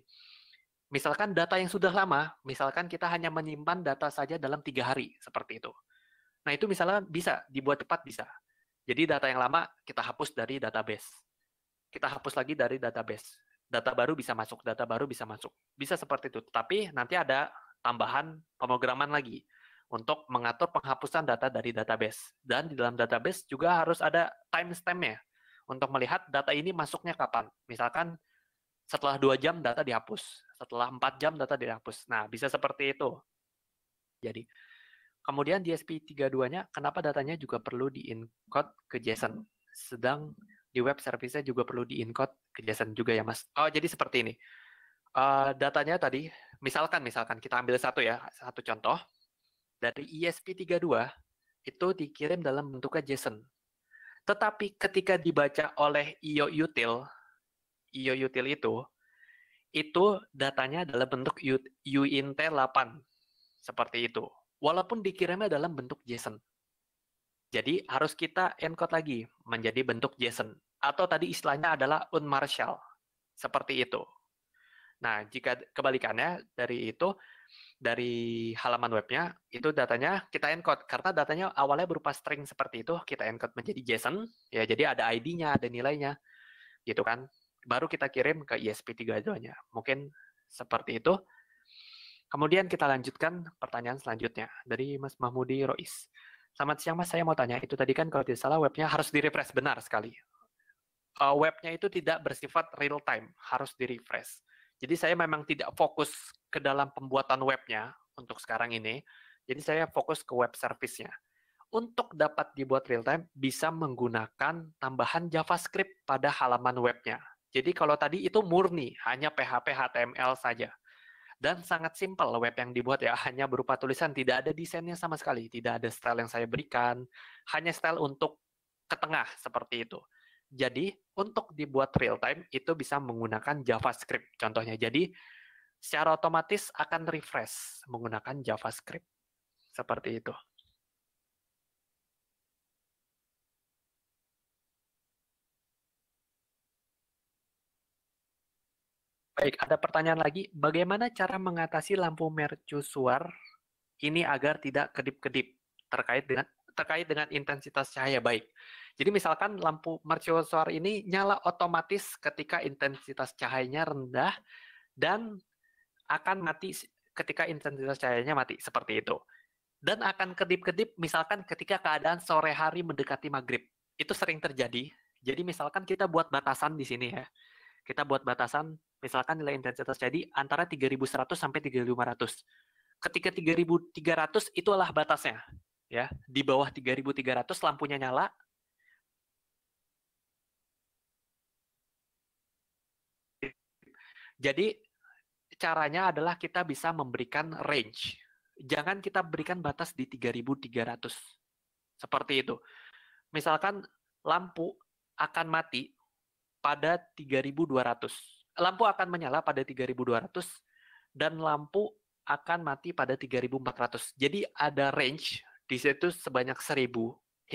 Misalkan data yang sudah lama, misalkan kita hanya menyimpan data saja dalam tiga hari, seperti itu. Nah itu misalnya bisa, dibuat cepat bisa. Jadi data yang lama kita hapus dari database. Kita hapus lagi dari database. Data baru bisa masuk, data baru bisa masuk. Bisa seperti itu. Tapi nanti ada tambahan pemrograman lagi untuk mengatur penghapusan data dari database. Dan di dalam database juga harus ada timestamp-nya untuk melihat data ini masuknya kapan. Misalkan setelah dua jam data dihapus, setelah empat jam data dihapus. Nah, bisa seperti itu. Jadi, kemudian DSP32-nya, kenapa datanya juga perlu di-encode ke JSON? Sedang di web service-nya juga perlu di-encode ke JSON juga ya, Mas. Oh, jadi seperti ini. Uh, datanya tadi, misalkan, misalkan kita ambil satu ya, satu contoh dari ESP32 itu dikirim dalam bentuknya JSON. Tetapi ketika dibaca oleh IO util, IO util itu, itu datanya dalam bentuk uint8 seperti itu. Walaupun dikirimnya dalam bentuk JSON. Jadi harus kita encode lagi menjadi bentuk JSON atau tadi istilahnya adalah unmarshal seperti itu. Nah, jika kebalikannya dari itu dari halaman webnya, itu datanya kita encode. Karena datanya awalnya berupa string seperti itu, kita encode menjadi JSON, ya jadi ada ID-nya, ada nilainya, gitu kan. Baru kita kirim ke ISP 32 nya Mungkin seperti itu. Kemudian kita lanjutkan pertanyaan selanjutnya dari Mas Mahmudi Rois. Selamat siang Mas, saya mau tanya, itu tadi kan kalau tidak salah webnya harus di-refresh benar sekali. Uh, webnya itu tidak bersifat real time, harus di-refresh. Jadi saya memang tidak fokus ke dalam pembuatan webnya untuk sekarang ini. Jadi saya fokus ke web service-nya. Untuk dapat dibuat real time, bisa menggunakan tambahan JavaScript pada halaman webnya. Jadi kalau tadi itu murni, hanya PHP, HTML saja. Dan sangat simpel web yang dibuat ya, hanya berupa tulisan, tidak ada desainnya sama sekali, tidak ada style yang saya berikan, hanya style untuk ke tengah seperti itu. Jadi untuk dibuat real time itu bisa menggunakan JavaScript contohnya. Jadi secara otomatis akan refresh menggunakan JavaScript. Seperti itu. Baik, ada pertanyaan lagi. Bagaimana cara mengatasi lampu mercusuar ini agar tidak kedip-kedip terkait dengan terkait dengan intensitas cahaya baik. Jadi misalkan lampu mercusuar ini nyala otomatis ketika intensitas cahayanya rendah dan akan mati ketika intensitas cahayanya mati seperti itu. Dan akan kedip-kedip misalkan ketika keadaan sore hari mendekati maghrib. Itu sering terjadi. Jadi misalkan kita buat batasan di sini ya. Kita buat batasan misalkan nilai intensitas jadi antara 3100 sampai 3500. Ketika 3300 adalah batasnya ya. Di bawah 3300 lampunya nyala, Jadi caranya adalah kita bisa memberikan range. Jangan kita berikan batas di 3300. Seperti itu. Misalkan lampu akan mati pada 3200. Lampu akan menyala pada 3200 dan lampu akan mati pada 3400. Jadi ada range di situ sebanyak 1000.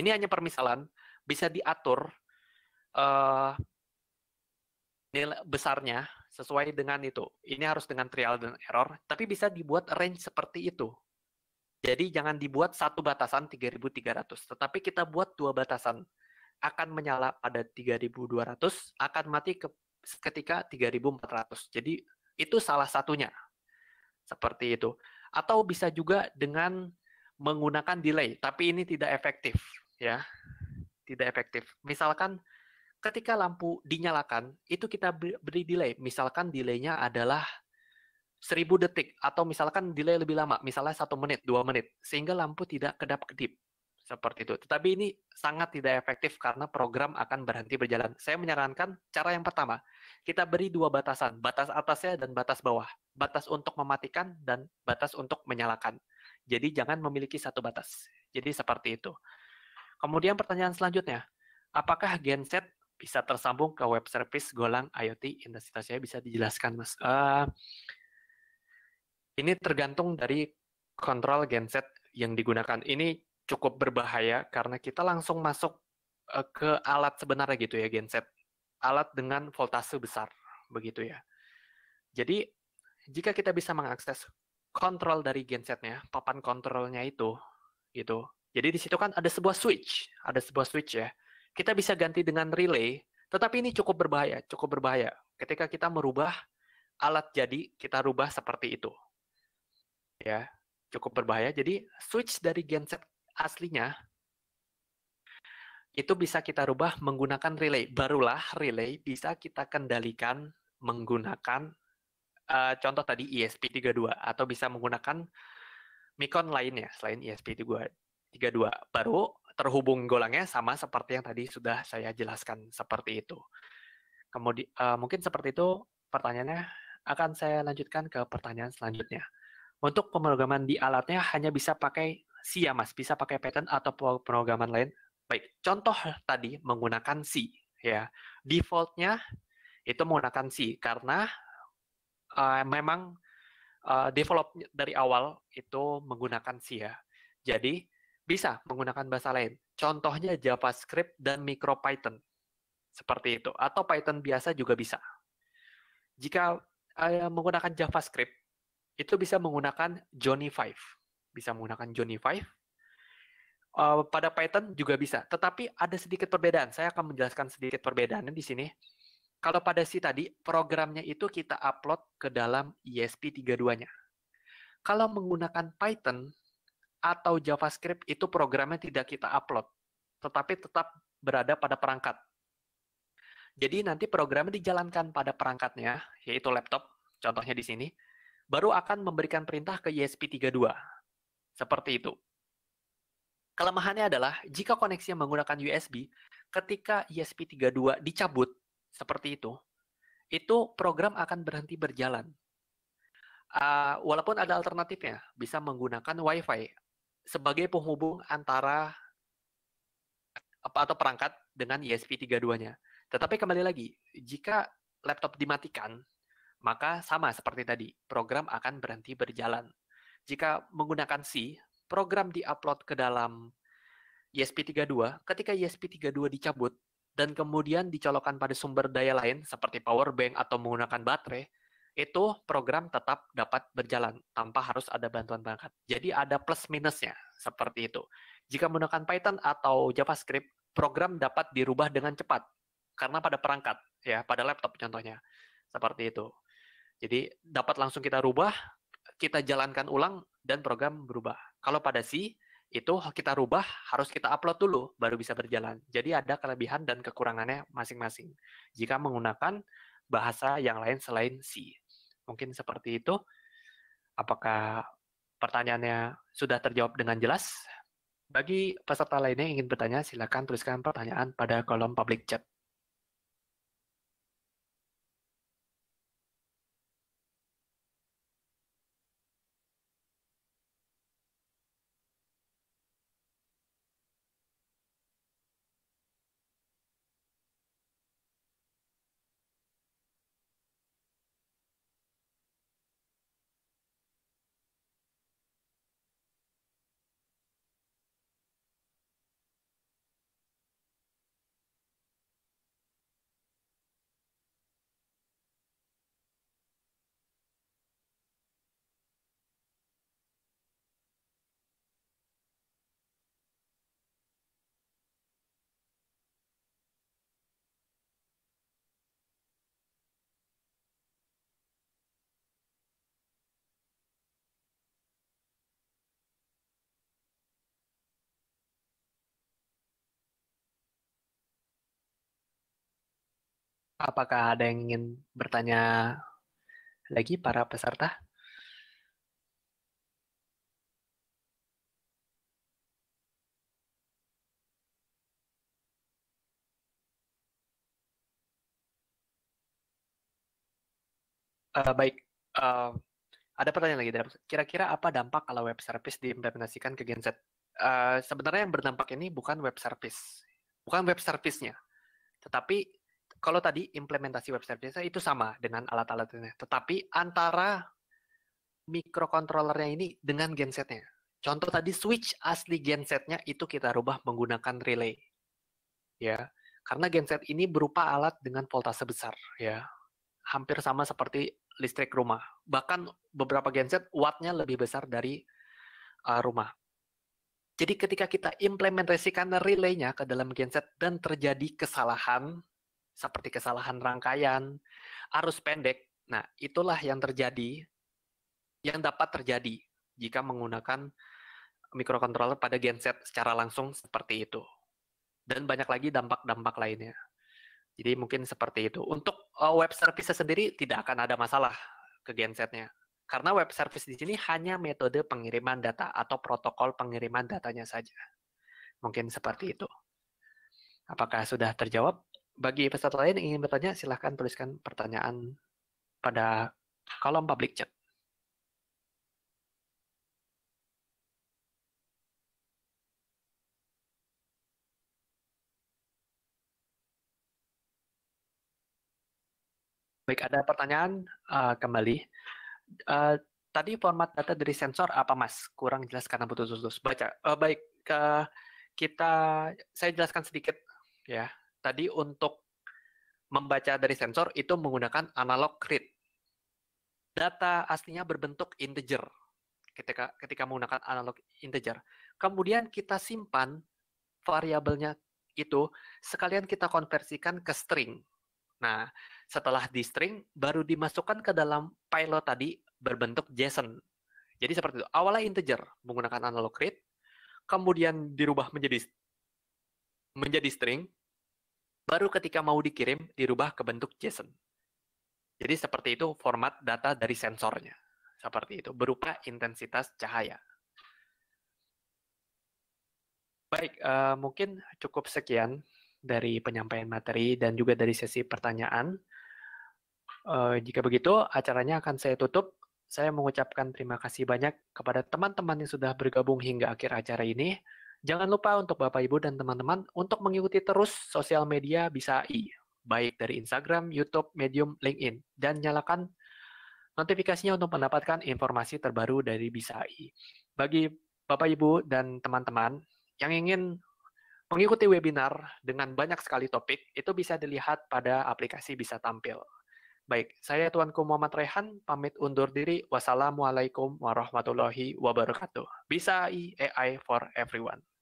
Ini hanya permisalan, bisa diatur uh, nilai besarnya sesuai dengan itu. Ini harus dengan trial dan error, tapi bisa dibuat range seperti itu. Jadi jangan dibuat satu batasan 3.300, tetapi kita buat dua batasan. Akan menyala pada 3.200, akan mati ke, ketika 3.400. Jadi itu salah satunya. Seperti itu. Atau bisa juga dengan menggunakan delay, tapi ini tidak efektif. ya Tidak efektif. Misalkan ketika lampu dinyalakan, itu kita beri delay. Misalkan delaynya adalah 1000 detik atau misalkan delay lebih lama, misalnya satu menit, dua menit, sehingga lampu tidak kedap-kedip seperti itu. Tetapi ini sangat tidak efektif karena program akan berhenti berjalan. Saya menyarankan cara yang pertama, kita beri dua batasan, batas atasnya dan batas bawah, batas untuk mematikan dan batas untuk menyalakan. Jadi jangan memiliki satu batas. Jadi seperti itu. Kemudian pertanyaan selanjutnya, apakah genset bisa tersambung ke web service Golang IoT intensitasnya bisa dijelaskan Mas. Uh, ini tergantung dari kontrol genset yang digunakan. Ini cukup berbahaya karena kita langsung masuk uh, ke alat sebenarnya gitu ya genset. Alat dengan voltase besar begitu ya. Jadi jika kita bisa mengakses kontrol dari gensetnya, papan kontrolnya itu gitu. Jadi di situ kan ada sebuah switch, ada sebuah switch ya kita bisa ganti dengan relay, tetapi ini cukup berbahaya, cukup berbahaya. Ketika kita merubah alat jadi, kita rubah seperti itu. Ya, cukup berbahaya. Jadi switch dari genset aslinya itu bisa kita rubah menggunakan relay. Barulah relay bisa kita kendalikan menggunakan uh, contoh tadi ESP32 atau bisa menggunakan Mikon lainnya selain ESP32. Baru terhubung golangnya sama seperti yang tadi sudah saya jelaskan seperti itu. Kemudian uh, eh, mungkin seperti itu pertanyaannya akan saya lanjutkan ke pertanyaan selanjutnya. Untuk pemrograman di alatnya hanya bisa pakai C ya Mas, bisa pakai Python atau pemrograman lain. Baik, contoh tadi menggunakan C ya. Defaultnya itu menggunakan C karena uh, memang uh, eh, develop dari awal itu menggunakan C ya. Jadi bisa menggunakan bahasa lain. Contohnya JavaScript dan MicroPython. Seperti itu. Atau Python biasa juga bisa. Jika uh, menggunakan JavaScript, itu bisa menggunakan Johnny 5. Bisa menggunakan Johnny 5. Uh, eh, pada Python juga bisa. Tetapi ada sedikit perbedaan. Saya akan menjelaskan sedikit perbedaannya di sini. Kalau pada si tadi, programnya itu kita upload ke dalam ESP32-nya. Kalau menggunakan Python, atau JavaScript itu programnya tidak kita upload, tetapi tetap berada pada perangkat. Jadi nanti programnya dijalankan pada perangkatnya, yaitu laptop, contohnya di sini, baru akan memberikan perintah ke ESP32. Seperti itu. Kelemahannya adalah jika koneksinya menggunakan USB, ketika ESP32 dicabut seperti itu, itu program akan berhenti berjalan. Uh, walaupun ada alternatifnya, bisa menggunakan Wi-Fi sebagai penghubung antara apa atau perangkat dengan ESP32-nya. Tetapi kembali lagi, jika laptop dimatikan, maka sama seperti tadi, program akan berhenti berjalan. Jika menggunakan C, program diupload ke dalam ESP32, ketika ESP32 dicabut dan kemudian dicolokkan pada sumber daya lain seperti power bank atau menggunakan baterai, itu program tetap dapat berjalan tanpa harus ada bantuan perangkat. Jadi ada plus minusnya seperti itu. Jika menggunakan Python atau JavaScript, program dapat dirubah dengan cepat karena pada perangkat ya, pada laptop contohnya. Seperti itu. Jadi dapat langsung kita rubah, kita jalankan ulang dan program berubah. Kalau pada C itu kita rubah harus kita upload dulu baru bisa berjalan. Jadi ada kelebihan dan kekurangannya masing-masing jika menggunakan bahasa yang lain selain C. Mungkin seperti itu. Apakah pertanyaannya sudah terjawab dengan jelas? Bagi peserta lainnya yang ingin bertanya, silakan tuliskan pertanyaan pada kolom public chat. Apakah ada yang ingin bertanya lagi para peserta? Uh, baik, uh, ada pertanyaan lagi. Kira-kira apa dampak kalau web service diimplementasikan ke Gen Z? Uh, sebenarnya yang berdampak ini bukan web service, bukan web servicenya, tetapi kalau tadi implementasi web service itu sama dengan alat-alatnya, tetapi antara mikrokontrolernya ini dengan gensetnya. Contoh tadi switch asli gensetnya itu kita rubah menggunakan relay. Ya. Karena genset ini berupa alat dengan voltase besar, ya. Hampir sama seperti listrik rumah. Bahkan beberapa genset wattnya lebih besar dari uh, rumah. Jadi ketika kita implementasikan relaynya ke dalam genset dan terjadi kesalahan seperti kesalahan rangkaian, arus pendek. Nah, itulah yang terjadi, yang dapat terjadi jika menggunakan microcontroller pada genset secara langsung seperti itu. Dan banyak lagi dampak-dampak lainnya. Jadi mungkin seperti itu. Untuk eh, web service sendiri tidak akan ada masalah ke gensetnya. Karena web service di sini hanya metode pengiriman data atau protokol pengiriman datanya saja. Mungkin seperti itu. Apakah sudah terjawab? bagi peserta lain yang ingin bertanya, silahkan tuliskan pertanyaan pada kolom public chat. Baik, ada pertanyaan uh, kembali. Uh, tadi format data dari sensor apa, Mas? Kurang jelas karena butuh terus baca. Uh, baik, uh, kita saya jelaskan sedikit ya tadi untuk membaca dari sensor itu menggunakan analog read. Data aslinya berbentuk integer ketika ketika menggunakan analog integer. Kemudian kita simpan variabelnya itu sekalian kita konversikan ke string. Nah, setelah di string baru dimasukkan ke dalam payload tadi berbentuk JSON. Jadi seperti itu. Awalnya integer menggunakan analog read, kemudian dirubah menjadi menjadi string, Baru ketika mau dikirim, dirubah ke bentuk JSON. Jadi seperti itu format data dari sensornya. Seperti itu, berupa intensitas cahaya. Baik, uh, mungkin cukup sekian dari penyampaian materi dan juga dari sesi pertanyaan. Uh, jika begitu, acaranya akan saya tutup. Saya mengucapkan terima kasih banyak kepada teman-teman yang sudah bergabung hingga akhir acara ini. Jangan lupa untuk Bapak Ibu dan teman-teman untuk mengikuti terus sosial media bisa i, baik dari Instagram, YouTube, Medium, LinkedIn, dan nyalakan notifikasinya untuk mendapatkan informasi terbaru dari bisa i. Bagi Bapak Ibu dan teman-teman yang ingin mengikuti webinar dengan banyak sekali topik, itu bisa dilihat pada aplikasi bisa tampil. Baik, saya Tuanku Muhammad Rehan pamit undur diri. Wassalamualaikum warahmatullahi wabarakatuh. Bisa AI for everyone.